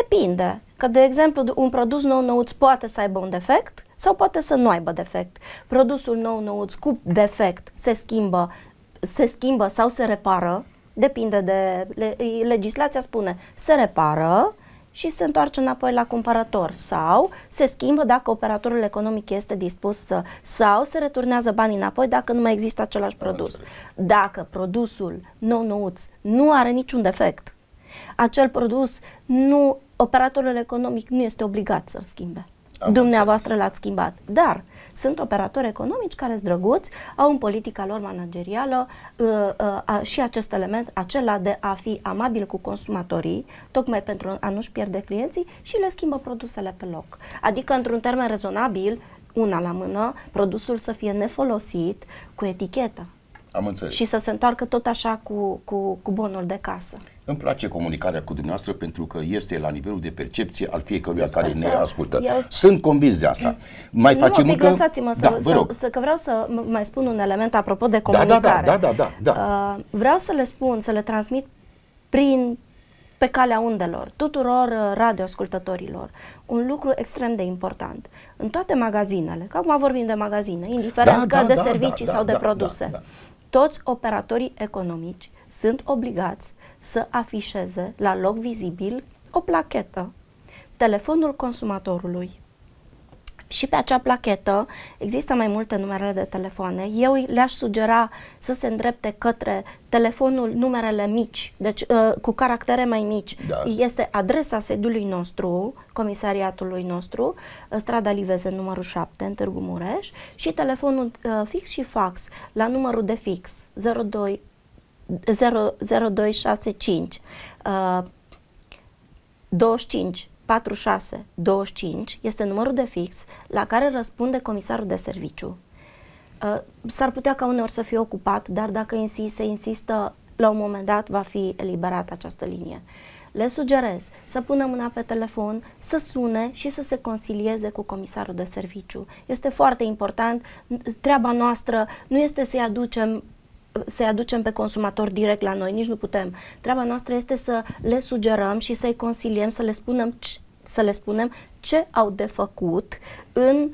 Depinde. Că, de exemplu, un produs nou nouț poate să aibă un defect sau poate să nu aibă defect. Produsul nou nouț cu defect se schimbă, se schimbă sau se repară Depinde de... Le, legislația spune, se repară și se întoarce înapoi la cumpărător sau se schimbă dacă operatorul economic este dispus să... sau se returnează banii înapoi dacă nu mai există același produs. Dacă produsul nou-nouț nu are niciun defect, acel produs nu... operatorul economic nu este obligat să-l schimbe. Am Dumneavoastră l-ați schimbat. Dar sunt operatori economici care zdrăguți au în politica lor managerială uh, uh, și acest element acela de a fi amabil cu consumatorii, tocmai pentru a nu-și pierde clienții și le schimbă produsele pe loc. Adică, într-un termen rezonabil, una la mână, produsul să fie nefolosit cu etichetă. Am înțeles. Și să se întoarcă tot așa cu, cu, cu bonul de casă. Îmi place comunicarea cu dumneavoastră pentru că este la nivelul de percepție al fiecăruia Sper care să... ne ascultă. Eu... Sunt convins de asta. Mai nu, facem încă... lăsați-mă să, da, vă rog. să, să, că vreau să mai spun un element apropo de comunicare. Da, da, da, da, da, da, da. Uh, vreau să le spun, să le transmit prin pe calea undelor, tuturor uh, radioascultătorilor, un lucru extrem de important. În toate magazinele, că acum vorbim de magazine, indiferent da, că da, de da, da servicii da, sau da, de da, produse, da, da toți operatorii economici sunt obligați să afișeze la loc vizibil o plachetă, telefonul consumatorului, și pe acea plachetă există mai multe numere de telefoane. Eu le-aș sugera să se îndrepte către telefonul numerele mici, deci uh, cu caractere mai mici. Da. Este adresa sediului nostru, comisariatului nostru, strada Liveze, numărul 7, în Târgu Mureș, și telefonul uh, fix și fax la numărul de fix 02 0, 0265 uh, 25 4625 este numărul de fix la care răspunde comisarul de serviciu. Uh, s-ar putea ca uneori să fie ocupat, dar dacă se insistă, la un moment dat va fi eliberată această linie. Le sugerez să pună mâna pe telefon, să sune și să se consilieze cu comisarul de serviciu. Este foarte important. Treaba noastră nu este să-i aducem să-i aducem pe consumator direct la noi, nici nu putem. Treaba noastră este să le sugerăm și să-i consiliem, să le spunem ce, să le spunem ce au de făcut în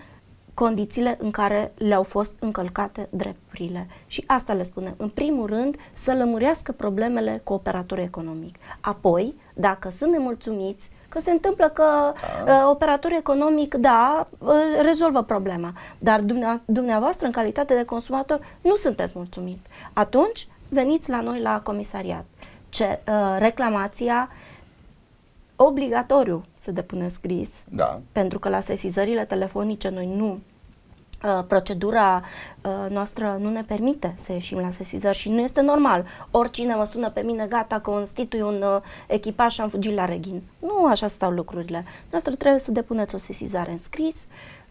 condițiile în care le-au fost încălcate drepturile. Și asta le spune. În primul rând, să lămurească problemele cu operatorul economic. Apoi, dacă sunt nemulțumiți, că se întâmplă că da. uh, operatorul economic, da, uh, rezolvă problema, dar dumne- dumneavoastră, în calitate de consumator, nu sunteți mulțumit. Atunci, veniți la noi la comisariat. Ce, uh, reclamația uh, obligatoriu să depună scris, da. pentru că la sesizările telefonice noi nu uh, procedura uh, noastră nu ne permite să ieșim la sesizări și nu este normal. Oricine mă sună pe mine, gata, constitui un uh, echipaj și am fugit la Reghin. Nu așa stau lucrurile. Noastră trebuie să depuneți o sesizare în scris,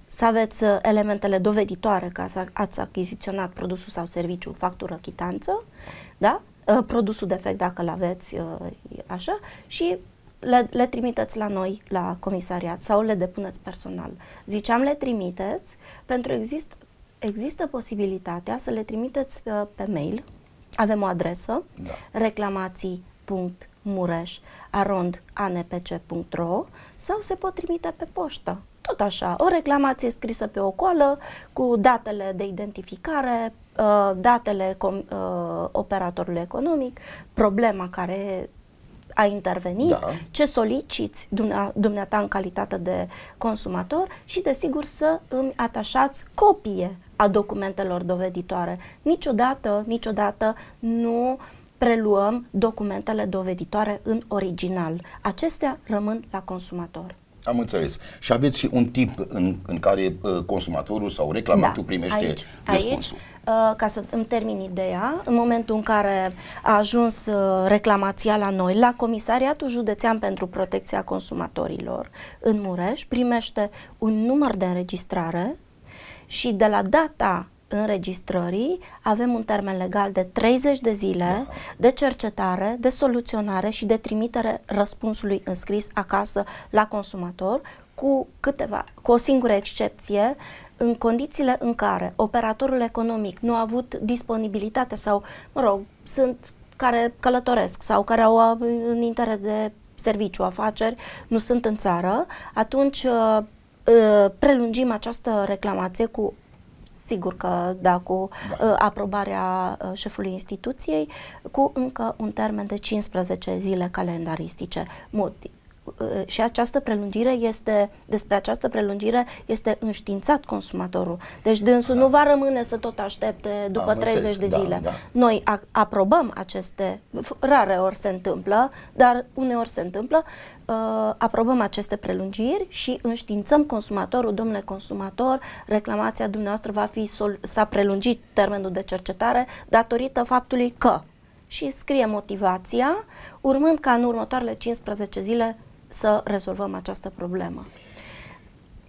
să aveți elementele doveditoare că ați achiziționat produsul sau serviciu, factură, chitanță, da? produsul defect dacă l-aveți așa și le, le trimiteți la noi, la comisariat, sau le depuneți personal. Ziceam le trimiteți pentru exist, există posibilitatea să le trimiteți pe, uh, pe mail, avem o adresă, da. anpc.ro sau se pot trimite pe poștă. Tot așa, o reclamație scrisă pe o coală cu datele de identificare, uh, datele com, uh, operatorului economic, problema care a intervenit, da. ce soliciți dumneata în calitate de consumator și, desigur, să îmi atașați copie a documentelor doveditoare. Niciodată, niciodată nu preluăm documentele doveditoare în original. Acestea rămân la consumator. Am înțeles. Și aveți și un timp în, în care uh, consumatorul sau reclamantul da, primește aici, răspunsul. Aici, uh, ca să îmi termin ideea, în momentul în care a ajuns uh, reclamația la noi, la Comisariatul Județean pentru Protecția Consumatorilor în Mureș, primește un număr de înregistrare și de la data înregistrării avem un termen legal de 30 de zile da. de cercetare, de soluționare și de trimitere răspunsului înscris acasă la consumator cu, câteva, cu o singură excepție, în condițiile în care operatorul economic nu a avut disponibilitate sau, mă rog, sunt care călătoresc sau care au un uh, interes de serviciu, afaceri, nu sunt în țară, atunci uh, uh, prelungim această reclamație cu sigur că da, cu da. aprobarea uh, șefului instituției, cu încă un termen de 15 zile calendaristice. Uh, și această prelungire este, despre această prelungire este înștiințat consumatorul. Deci dânsul da. nu va rămâne să tot aștepte după Am 30 înțeles. de da, zile. Da, da. Noi a, aprobăm aceste, rare ori se întâmplă, dar uneori se întâmplă, uh, aprobăm aceste prelungiri și înștiințăm consumatorul, domnule consumator, reclamația dumneavoastră va fi, s-a prelungit termenul de cercetare datorită faptului că și scrie motivația, urmând ca în următoarele 15 zile să rezolvăm această problemă.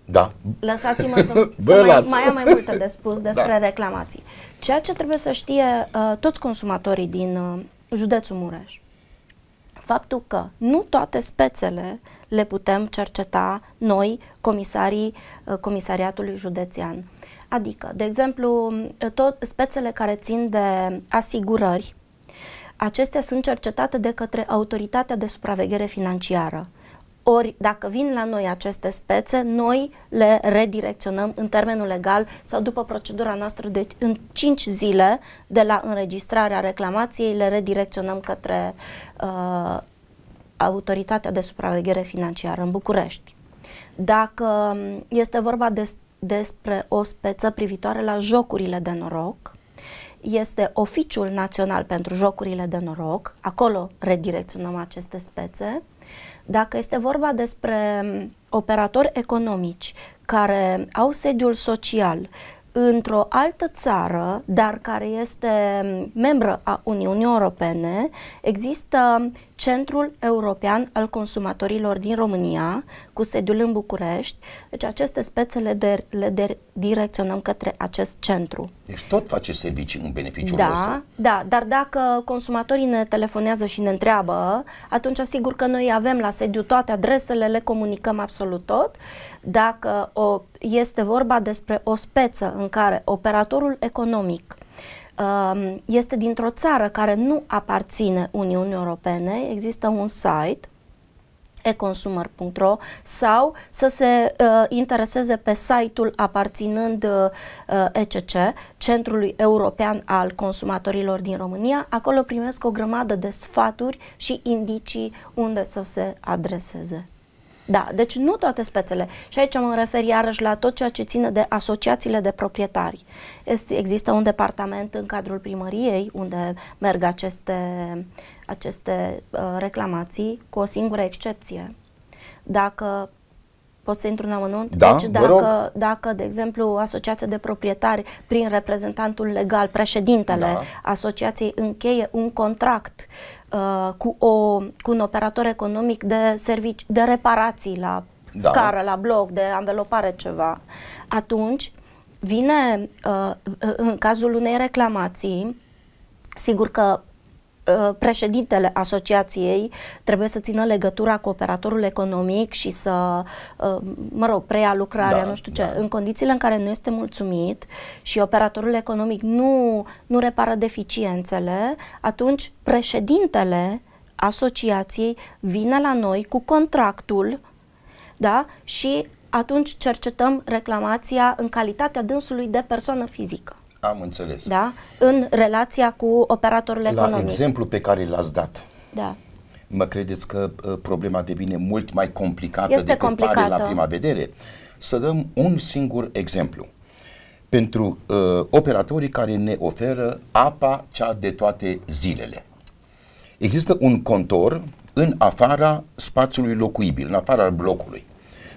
Da. Lăsați-mă să, Bă, să mai, mai am mai multe de spus da. despre da. reclamații. Ceea ce trebuie să știe uh, toți consumatorii din uh, județul Mureș, faptul că nu toate spețele le putem cerceta noi, comisarii uh, Comisariatului Județean. Adică, de exemplu, uh, tot spețele care țin de asigurări, acestea sunt cercetate de către Autoritatea de Supraveghere Financiară ori dacă vin la noi aceste spețe, noi le redirecționăm în termenul legal sau după procedura noastră de deci în 5 zile de la înregistrarea reclamației le redirecționăm către uh, Autoritatea de Supraveghere Financiară în București. Dacă este vorba de, despre o speță privitoare la jocurile de noroc, este Oficiul Național pentru Jocurile de Noroc, acolo redirecționăm aceste spețe, dacă este vorba despre operatori economici care au sediul social într-o altă țară, dar care este membră a Uniunii Europene, există Centrul European al Consumatorilor din România, cu sediul în București. Deci aceste spețe le, de, le de, direcționăm către acest centru. Deci tot face servicii în beneficiul da, nostru. Da, dar dacă consumatorii ne telefonează și ne întreabă, atunci asigur că noi avem la sediu toate adresele, le comunicăm absolut tot. Dacă o, este vorba despre o speță în care operatorul economic Um, este dintr-o țară care nu aparține Uniunii Europene, există un site econsumer.ro sau să se uh, intereseze pe site-ul aparținând uh, ECC, Centrului European al Consumatorilor din România. Acolo primesc o grămadă de sfaturi și indicii unde să se adreseze. Da, deci nu toate spețele. Și aici mă refer iarăși la tot ceea ce ține de asociațiile de proprietari. Este, există un departament în cadrul primăriei unde merg aceste, aceste uh, reclamații cu o singură excepție. Dacă Pot să intru în amănunt? Da, deci dacă, dacă, de exemplu, asociația de proprietari, prin reprezentantul legal, președintele da. asociației, încheie un contract uh, cu, o, cu un operator economic de, servici, de reparații la da. scară, la bloc, de anvelopare ceva, atunci vine, uh, în cazul unei reclamații, sigur că Ă, președintele asociației trebuie să țină legătura cu operatorul economic și să, ă, mă rog, preia lucrarea, da, nu știu da. ce, da. în condițiile în care nu este mulțumit și operatorul economic nu, nu repară deficiențele, atunci președintele asociației vine la noi cu contractul da? și atunci cercetăm reclamația în calitatea dânsului de persoană fizică. Am înțeles. Da? În relația cu operatorul La economic. La exemplu pe care l-ați dat. Da mă credeți că uh, problema devine mult mai complicată este decât complicată. pare la prima vedere? Să dăm un singur exemplu. Pentru uh, operatorii care ne oferă apa cea de toate zilele. Există un contor în afara spațiului locuibil, în afara blocului,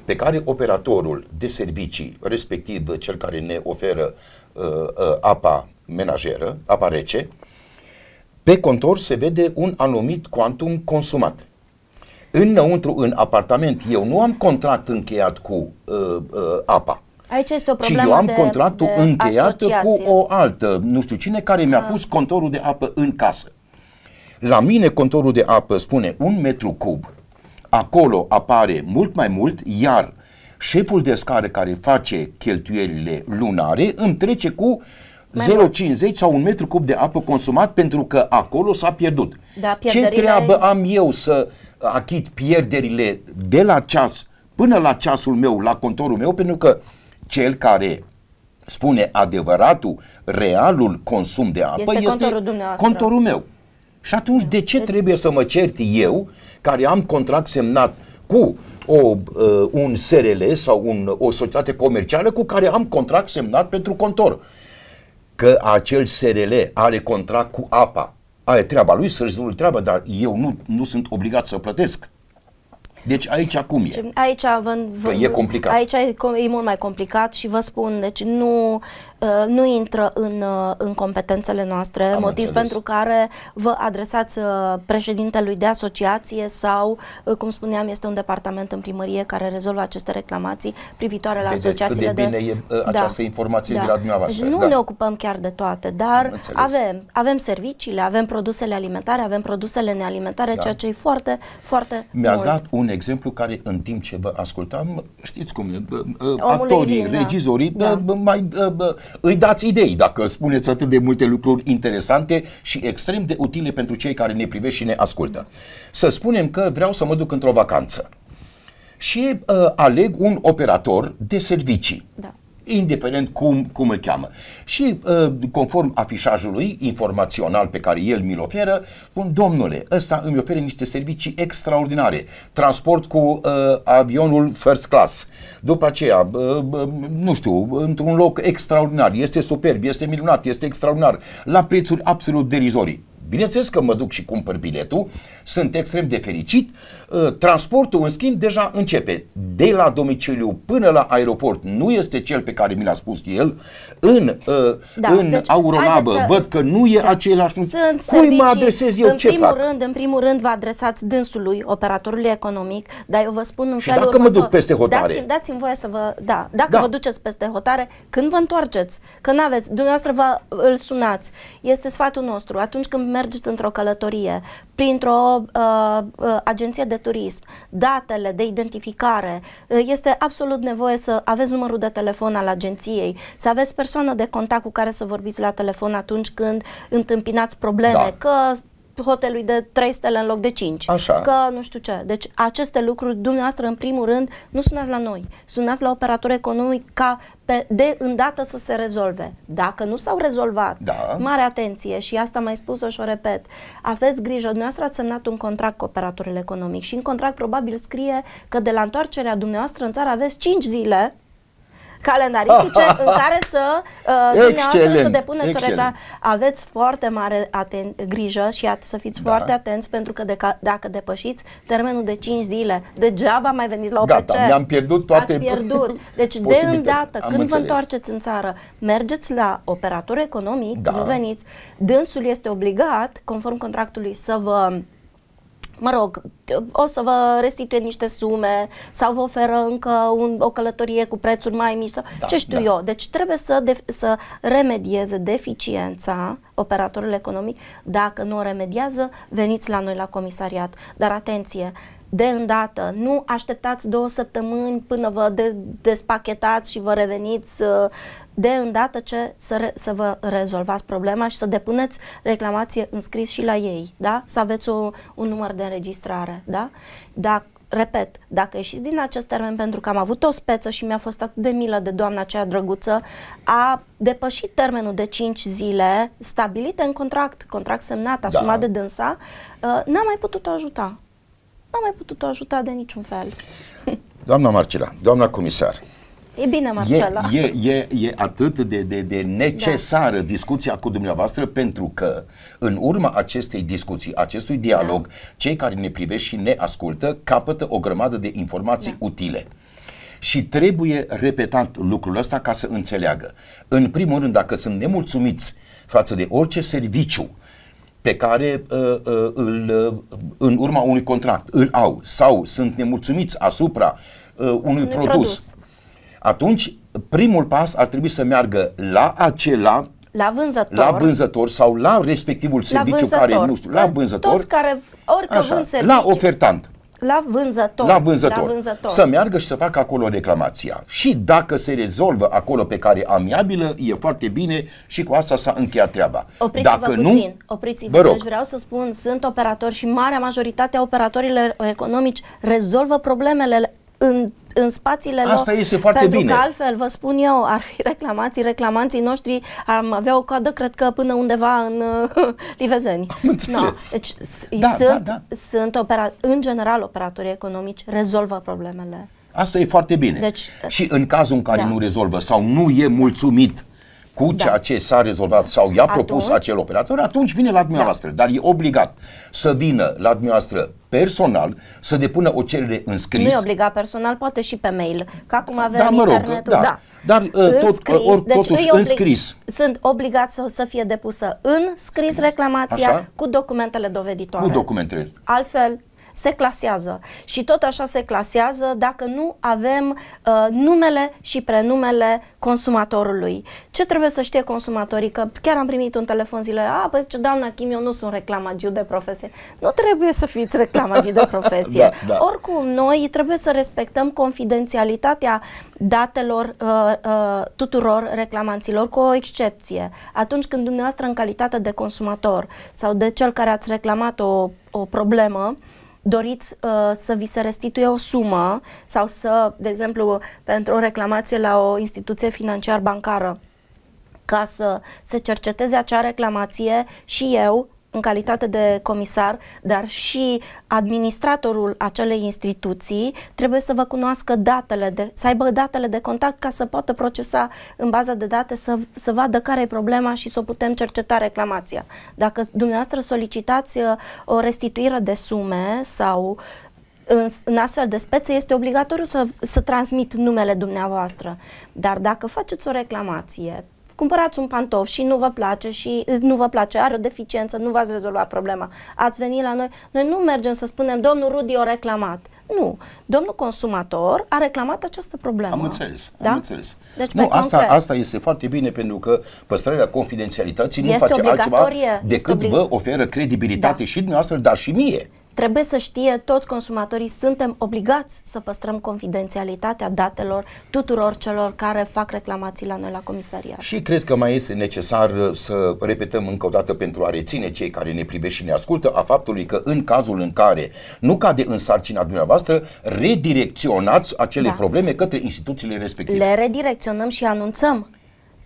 pe care operatorul de servicii, respectiv cel care ne oferă Uh, uh, apa menajeră, apa rece, pe contor se vede un anumit quantum consumat. Înăuntru, în apartament, eu nu am contract încheiat cu uh, uh, apa. Aici este o problemă ci eu am de, contractul de încheiat asociație. cu o altă, nu știu cine, care mi-a ah. pus contorul de apă în casă. La mine contorul de apă spune un metru cub. Acolo apare mult mai mult, iar șeful de scară care face cheltuielile lunare îmi trece cu 0,50 sau un metru cub de apă consumat pentru că acolo s-a pierdut. Da, pierderile... Ce treabă am eu să achit pierderile de la ceas până la ceasul meu, la contorul meu, pentru că cel care spune adevăratul, realul consum de apă este, este contorul, contorul meu. Și atunci de ce deci- trebuie să mă cert eu, care am contract semnat cu o, uh, un SRL sau un, o societate comercială cu care am contract semnat pentru contor. Că acel SRL are contract cu APA. Aia treaba lui, să rezolvă treaba, dar eu nu, nu sunt obligat să plătesc deci aici cum e? Deci, aici, vă, vă, păi, e complicat. aici e, e mult mai complicat și vă spun, deci nu, uh, nu intră în, uh, în competențele noastre, Am motiv înțeles. pentru care vă adresați uh, președintelui de asociație sau, cum spuneam, este un departament în primărie care rezolvă aceste reclamații privitoare la asociațiile de... Da. Da. Deci bine de... e această da, informație da. de la dumneavoastră. Deci nu da. ne ocupăm chiar de toate, dar avem, avem serviciile, avem produsele alimentare, avem produsele nealimentare, da. ceea ce e foarte, foarte Mi-ați dat un exemplu care în timp ce vă ascultam, știți cum e, Omul actorii, e da. regizorii, da. mai, îi dați idei dacă spuneți atât de multe lucruri interesante și extrem de utile pentru cei care ne privesc și ne ascultă. Să spunem că vreau să mă duc într-o vacanță și uh, aleg un operator de servicii. Da indiferent cum, cum îl cheamă. Și ă, conform afișajului informațional pe care el mi-l oferă, spun, domnule, ăsta îmi oferă niște servicii extraordinare. Transport cu uh, avionul first class. După aceea, uh, nu știu, într-un loc extraordinar. Este superb, este minunat, este extraordinar. La prețuri absolut derizorii. Bineînțeles că mă duc și cumpăr biletul, sunt extrem de fericit. Uh, transportul, în schimb, deja începe. De la domiciliu până la aeroport nu este cel pe care mi l-a spus el. În, uh, da, în deci, auronabă să... văd că nu e da. același. Sunt Cui servicii. mă adresez eu? În ce primul fac? rând, în primul rând vă adresați dânsului, operatorului economic, dar eu vă spun în și felul dacă următor, mă duc peste hotare? Dați-mi, dați-mi voie să vă... Da, dacă da. vă duceți peste hotare, când vă întoarceți? Când aveți, dumneavoastră vă îl sunați. Este sfatul nostru. Atunci când mergeți într-o călătorie, printr-o uh, uh, agenție de turism, datele de identificare, uh, este absolut nevoie să aveți numărul de telefon al agenției, să aveți persoană de contact cu care să vorbiți la telefon atunci când întâmpinați probleme, da. că hotelului de 3 stele în loc de 5. Așa. Că nu știu ce. Deci aceste lucruri, dumneavoastră, în primul rând, nu sunați la noi. Sunați la operator economic ca pe, de îndată să se rezolve. Dacă nu s-au rezolvat, da. mare atenție și asta mai spus-o și o repet. Aveți grijă, dumneavoastră ați semnat un contract cu operatorul economic și în contract probabil scrie că de la întoarcerea dumneavoastră în țară aveți 5 zile calendaristice în care să uh, dumneavoastră să depuneți o reclamă. Aveți foarte mare aten- grijă și at- să fiți da. foarte atenți pentru că de ca- dacă depășiți termenul de 5 zile, degeaba mai veniți la OPC. Gata, mi-am pierdut toate Ați pierdut. Deci de îndată, când înțeles. vă întoarceți în țară, mergeți la operator economic, da. nu veniți. Dânsul este obligat, conform contractului, să vă mă rog, o să vă restituie niște sume sau vă oferă încă un, o călătorie cu prețuri mai mici, sau, da, ce știu da. eu. Deci trebuie să, de, să remedieze deficiența operatorul economic. Dacă nu o remediază, veniți la noi la comisariat. Dar atenție, de îndată, nu așteptați două săptămâni până vă de- despachetați și vă reveniți uh, de îndată ce să, re- să vă rezolvați problema și să depuneți reclamație înscris și la ei, da? Să aveți o, un număr de înregistrare, da? Dacă repet, dacă ieșiți din acest termen pentru că am avut o speță și mi-a fost atât de milă de doamna aceea drăguță, a depășit termenul de 5 zile stabilite în contract, contract semnat, da. asumat da. de dânsa, uh, n-a mai putut o ajuta n-am mai putut ajuta de niciun fel. Doamna Marcela, doamna comisar, E bine, Marcela. E, e, e, e atât de, de, de necesară da. discuția cu dumneavoastră pentru că în urma acestei discuții, acestui dialog, da. cei care ne privesc și ne ascultă capătă o grămadă de informații da. utile. Și trebuie repetat lucrul ăsta ca să înțeleagă. În primul rând, dacă sunt nemulțumiți față de orice serviciu pe care uh, uh, îl, uh, în urma unui contract îl au sau sunt nemulțumiți asupra uh, unui, produs, produs, atunci primul pas ar trebui să meargă la acela la vânzător, la vânzător sau la respectivul serviciu la vânzător, care nu știu, la vânzător, toți care orică așa, la ofertant. La vânzător. La vânzător. La vânzător. Să meargă și să facă acolo reclamația. Și dacă se rezolvă acolo pe care amiabilă, e foarte bine și cu asta s-a încheiat treaba. Opriți-vă dacă puțin, nu, opriți-vă. Deci vreau să spun, sunt operatori și marea majoritate a operatorilor economici rezolvă problemele în, în spațiile Asta lor. Asta este foarte pentru bine. Pentru că altfel, vă spun eu, ar fi reclamații, reclamanții noștri am avea o coadă, cred că, până undeva în uh, Livezeni. no. Deci da, da, sunt, da, da. sunt opera- în general operatorii economici rezolvă problemele. Asta e foarte bine. Deci, și în cazul în care da. nu rezolvă sau nu e mulțumit cu da. ceea ce s-a rezolvat sau i-a propus atunci, acel operator, atunci vine la dumneavoastră. Da. Dar e obligat să vină la dumneavoastră personal, să depună o cerere în scris. Nu e obligat personal, poate și pe mail, Ca acum avem da, mă rog, internetul. Da. da. Dar uh, tot, scris, or, deci totuși oblig, în scris. Sunt obligați să, să fie depusă în scris reclamația Așa? cu documentele doveditoare. Cu documentele. Altfel, se clasează și tot așa se clasează dacă nu avem uh, numele și prenumele consumatorului. Ce trebuie să știe consumatorii? Că chiar am primit un telefon zile, a, păi zice, doamna Kim, eu nu sunt reclamagiu de profesie. Nu trebuie să fiți reclamagiu de profesie. da, da. Oricum, noi trebuie să respectăm confidențialitatea datelor uh, uh, tuturor reclamanților, cu o excepție. Atunci când dumneavoastră, în calitate de consumator sau de cel care ați reclamat o, o problemă, uh, doriți uh, să vi se restituie o sumă sau să, de exemplu, pentru o reclamație la o instituție financiar bancară, ca să se cerceteze acea reclamație și eu în calitate de comisar, dar și administratorul acelei instituții trebuie să vă cunoască datele, de, să aibă datele de contact ca să poată procesa în baza de date, să, să vadă care e problema și să putem cerceta reclamația. Dacă dumneavoastră solicitați uh, o restituire de sume sau în, în astfel de spețe este obligatoriu să, să transmit numele dumneavoastră. Dar dacă faceți o reclamație cumpărați un pantof și nu vă place și eh, nu vă place, are o deficiență, nu v-ați rezolvat problema. Ați venit la noi, noi nu mergem să spunem, domnul Rudi o reclamat. Nu. Domnul consumator a reclamat această problemă. Am înțeles. Da? Am înțeles. Deci, nu, asta, concret. asta este foarte bine pentru că păstrarea confidențialității este nu face altceva decât vă oferă credibilitate da. și dumneavoastră, dar și mie. Trebuie să știe toți consumatorii, suntem obligați să păstrăm confidențialitatea datelor tuturor celor care fac reclamații la noi la comisariat. Și cred că mai este necesar uh, să repetăm încă o dată pentru a reține cei care ne privește și ne ascultă a faptului că în cazul în care nu cade în sarcina dumneavoastră, redirecționați acele da. probleme către instituțiile respective. Le redirecționăm și anunțăm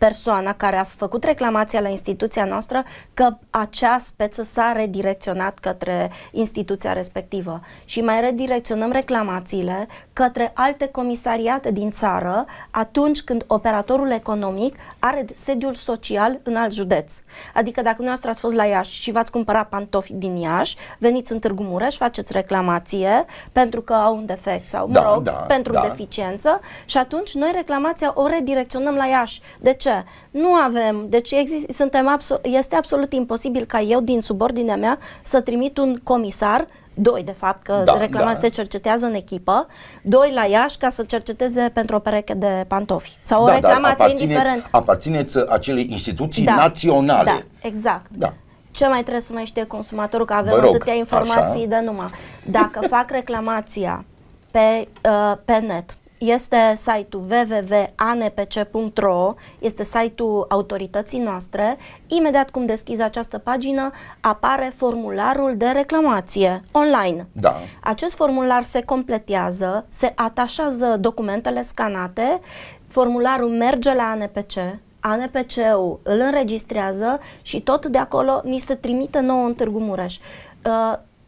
persoana care a făcut reclamația la instituția noastră că acea speță s-a redirecționat către instituția respectivă și mai redirecționăm reclamațiile către alte comisariate din țară atunci când operatorul economic are sediul social în alt județ. Adică dacă noastră ați fost la Iași și v-ați cumpărat pantofi din Iași, veniți în Târgu Mureș, faceți reclamație pentru că au un defect sau, mă da, rog, da, pentru da. deficiență și atunci noi reclamația o redirecționăm la Iași. De ce? ce? Adică, nu avem, deci exist, suntem absol, este absolut imposibil ca eu din subordinea mea să trimit un comisar doi de fapt, că da, reclama da. se cercetează în echipă, doi la Iași ca să cerceteze pentru o pereche de pantofi sau da, o reclamație da, aparțineți, indiferent. Aparțineți acelei instituții da, naționale. Da, exact. Da. Ce mai trebuie să mai știe consumatorul? Că avem rog, atâtea informații așa. de numai. Dacă fac reclamația pe, uh, pe net, este site-ul www.anpc.ro, este site-ul autorității noastre. Imediat cum deschizi această pagină, apare formularul de reclamație online. Da. Acest formular se completează, se atașează documentele scanate, formularul merge la ANPC, ANPC-ul îl înregistrează și tot de acolo ni se trimite nouă în Târgu Mureș. Uh,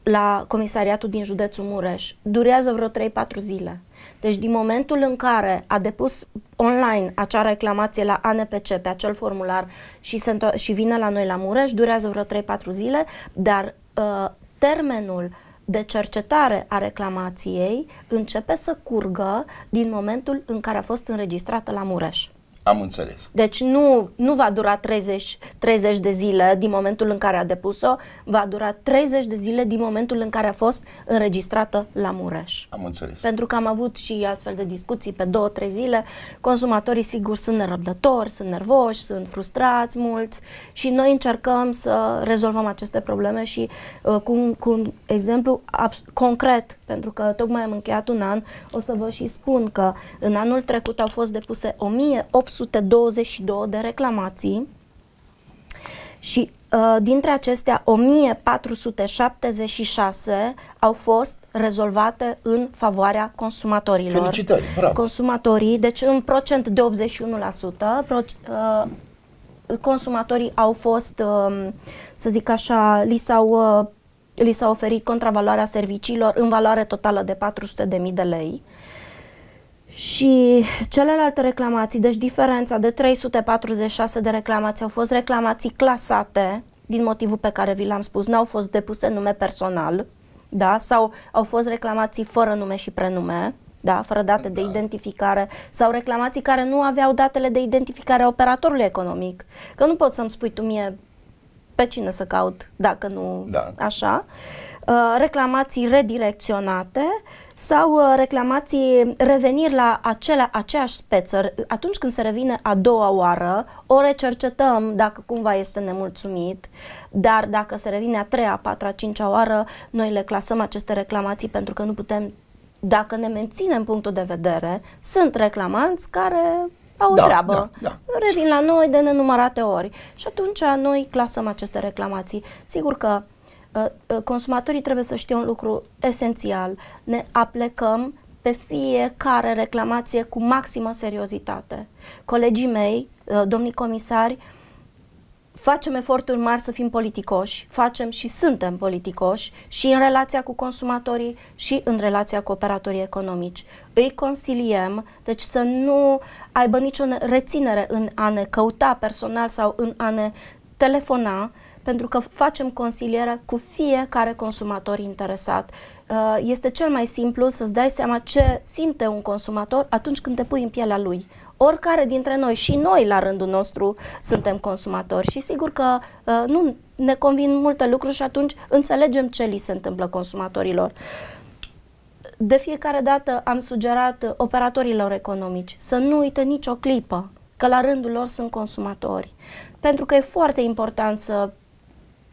la comisariatul din județul Mureș. Durează vreo 3-4 zile. Deci din momentul în care a depus online acea reclamație la ANPC pe acel formular și, se și vine la noi la Mureș, durează vreo 3-4 zile, dar uh, termenul de cercetare a reclamației începe să curgă din momentul în care a fost înregistrată la Mureș. Am înțeles. Deci nu, nu va dura 30, 30 de zile din momentul în care a depus-o, va dura 30 de zile din momentul în care a fost înregistrată la Mureș. Am înțeles. Pentru că am avut și astfel de discuții pe 2-3 zile, consumatorii sigur sunt nerăbdători, sunt nervoși, sunt frustrați mulți și noi încercăm să rezolvăm aceste probleme și uh, cu, cu un exemplu concret, pentru că tocmai am încheiat un an, o să vă și spun că în anul trecut au fost depuse 1800 822 de reclamații și uh, dintre acestea 1476 au fost rezolvate în favoarea consumatorilor. Felicitări, bravo. Consumatorii, deci în procent de 81%, uh, consumatorii au fost, uh, să zic așa, li s-au uh, li s-a oferit contravaloarea serviciilor în valoare totală de 400.000 de lei. Uh, și celelalte reclamații, deci diferența de 346 de reclamații au fost reclamații clasate din motivul pe care vi l-am spus, n-au fost depuse nume personal, da, sau au fost reclamații fără nume și prenume, da, fără date da. de identificare, sau reclamații care nu aveau datele de identificare a operatorului economic. Că nu pot să-mi spui tu mie pe cine să caut dacă nu da. așa. Uh, reclamații redirecționate sau uh, reclamații, reveniri la acelea, aceeași speță, atunci când se revine a doua oară, o recercetăm dacă cumva este nemulțumit, dar dacă se revine a treia, a patra, a cincea oară, noi le clasăm aceste reclamații pentru că nu putem, dacă ne menținem punctul de vedere, sunt reclamanți care au da, treabă, da, da. revin la noi de nenumărate ori și atunci noi clasăm aceste reclamații. Sigur că Ă, ă, consumatorii trebuie să știe un lucru esențial. Ne aplecăm pe fiecare reclamație cu maximă seriozitate. Colegii mei, ă, domnii comisari, facem eforturi mari să fim politicoși, facem și suntem politicoși și în relația cu consumatorii și în relația cu operatorii economici. Îi consiliem, deci să nu aibă nicio reținere în a ne căuta personal sau în a ne telefona, pentru că facem consilieră cu fiecare consumator interesat. Uh, este cel mai simplu să-ți dai seama ce simte un consumator atunci când te pui în pielea lui. Oricare dintre noi și noi la rândul nostru suntem consumatori și sigur că uh, nu ne convin multe lucruri și atunci înțelegem ce li se întâmplă consumatorilor de fiecare dată am sugerat operatorilor economici să nu uite nicio clipă că la rândul lor sunt consumatori. Pentru că e foarte important să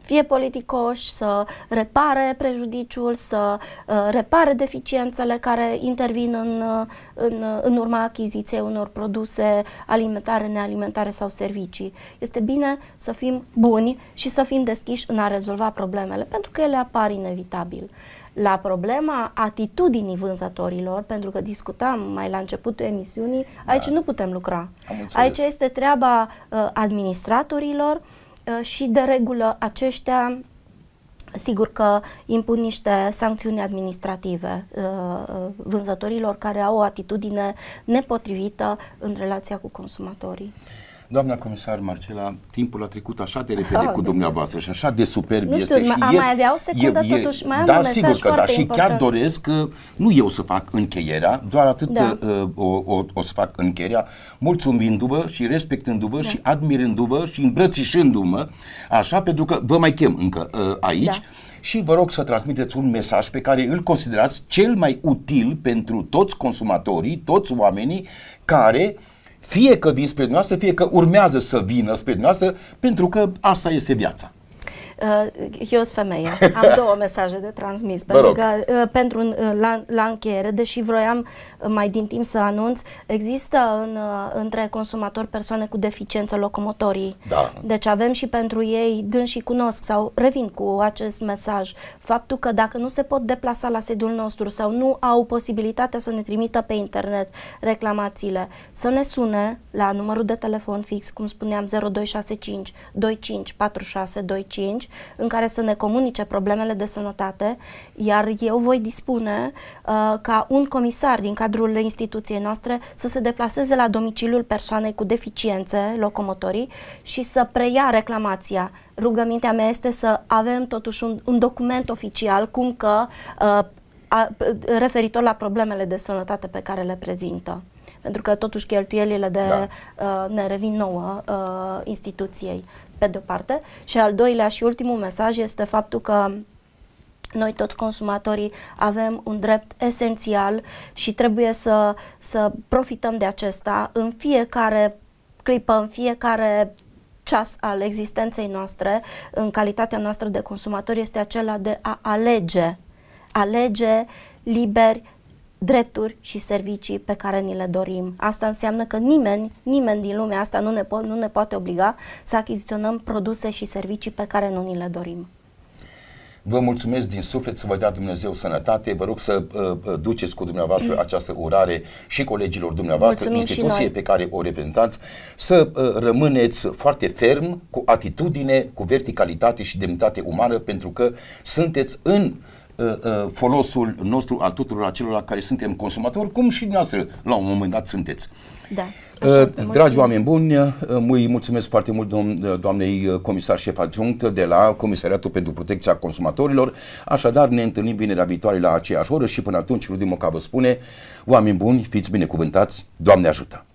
fie politicoși, să repare prejudiciul, să uh, repare deficiențele care intervin în, uh, în, uh, în urma achiziției unor produse alimentare, nealimentare sau servicii. Este bine să fim buni și să fim deschiși în a rezolva problemele, pentru că ele apar inevitabil. La problema atitudinii vânzătorilor, pentru că discutam mai la începutul emisiunii, da. aici nu putem lucra. Aici este treaba uh, administratorilor, uh, Uh, și de regulă aceștia Sigur că impun niște sancțiuni administrative uh, uh, vânzătorilor care au o atitudine nepotrivită în relația cu consumatorii. Doamna comisar Marcela, timpul a trecut așa de repede oh, cu dumneavoastră și așa de superb nu știu, este. și am e, mai avea o secundă e, totuși, mai am da, un mesaj sigur că da, și important. chiar doresc că nu eu să fac încheierea, doar atât da. Uh, o, o, o să fac încheierea, mulțumindu-vă și respectându-vă da. și admirându-vă și îmbrățișându-mă, așa, pentru că vă mai chem încă uh, aici. Da și vă rog să transmiteți un mesaj pe care îl considerați cel mai util pentru toți consumatorii, toți oamenii care uh, fie că vin spre dumneavoastră, fie că urmează să vină spre dumneavoastră, pentru că asta este viața. Uh, eu sunt femeie, am două mesaje de transmis pentru că uh, pentru uh, la, la încheiere, deși vroiam mai din timp să anunț, există în, între consumatori persoane cu deficiență locomotorii. Da. Deci avem și pentru ei, dâns și cunosc sau revin cu acest mesaj, faptul că dacă nu se pot deplasa la sediul nostru sau nu au posibilitatea să ne trimită pe internet reclamațiile, să ne sune la numărul de telefon fix, cum spuneam, 0265 25 46 25 atunci în care să ne comunice problemele de sănătate, iar eu voi dispune uh, ca un comisar din cadrul instituției noastre să se deplaseze la domiciliul persoanei cu deficiențe locomotorii și să preia reclamația rugămintea mea este să avem totuși un, un document oficial cum că uh, a, referitor la problemele de sănătate pe care le prezintă. Pentru că totuși cheltuielile de, da. uh, ne revin nouă uh, instituției pe de-o parte, și al doilea și ultimul mesaj este faptul că noi toți consumatorii avem un drept esențial și trebuie să, să profităm de acesta în fiecare clipă, în fiecare ceas al existenței noastre, în calitatea noastră de consumatori, este acela de a alege. Alege liberi drepturi și servicii pe care ni le dorim. Asta înseamnă că nimeni, nimeni din lumea asta nu ne, po- nu ne poate obliga să achiziționăm produse și servicii pe care nu ni le dorim. Vă mulțumesc din suflet să vă dea Dumnezeu sănătate. Vă rog să uh, uh duceți cu dumneavoastră această urare și colegilor dumneavoastră, Mulțumim instituție pe care o reprezentați, să uh, rămâneți foarte ferm, cu atitudine, cu verticalitate și demnitate umană, pentru că sunteți în uh, Uh, uh, folosul nostru al tuturor acelora care suntem consumatori, cum și dumneavoastră la un moment dat sunteți. Da. Uh, dragi oameni buni, îi mulțumesc foarte mult doamnei comisar șef adjunct de la Comisariatul pentru Protecția Consumatorilor. Așadar, ne întâlnim vinerea viitoare la aceeași oră și până atunci, Rudimoca vă spune, oameni buni, fiți binecuvântați, Doamne ajută!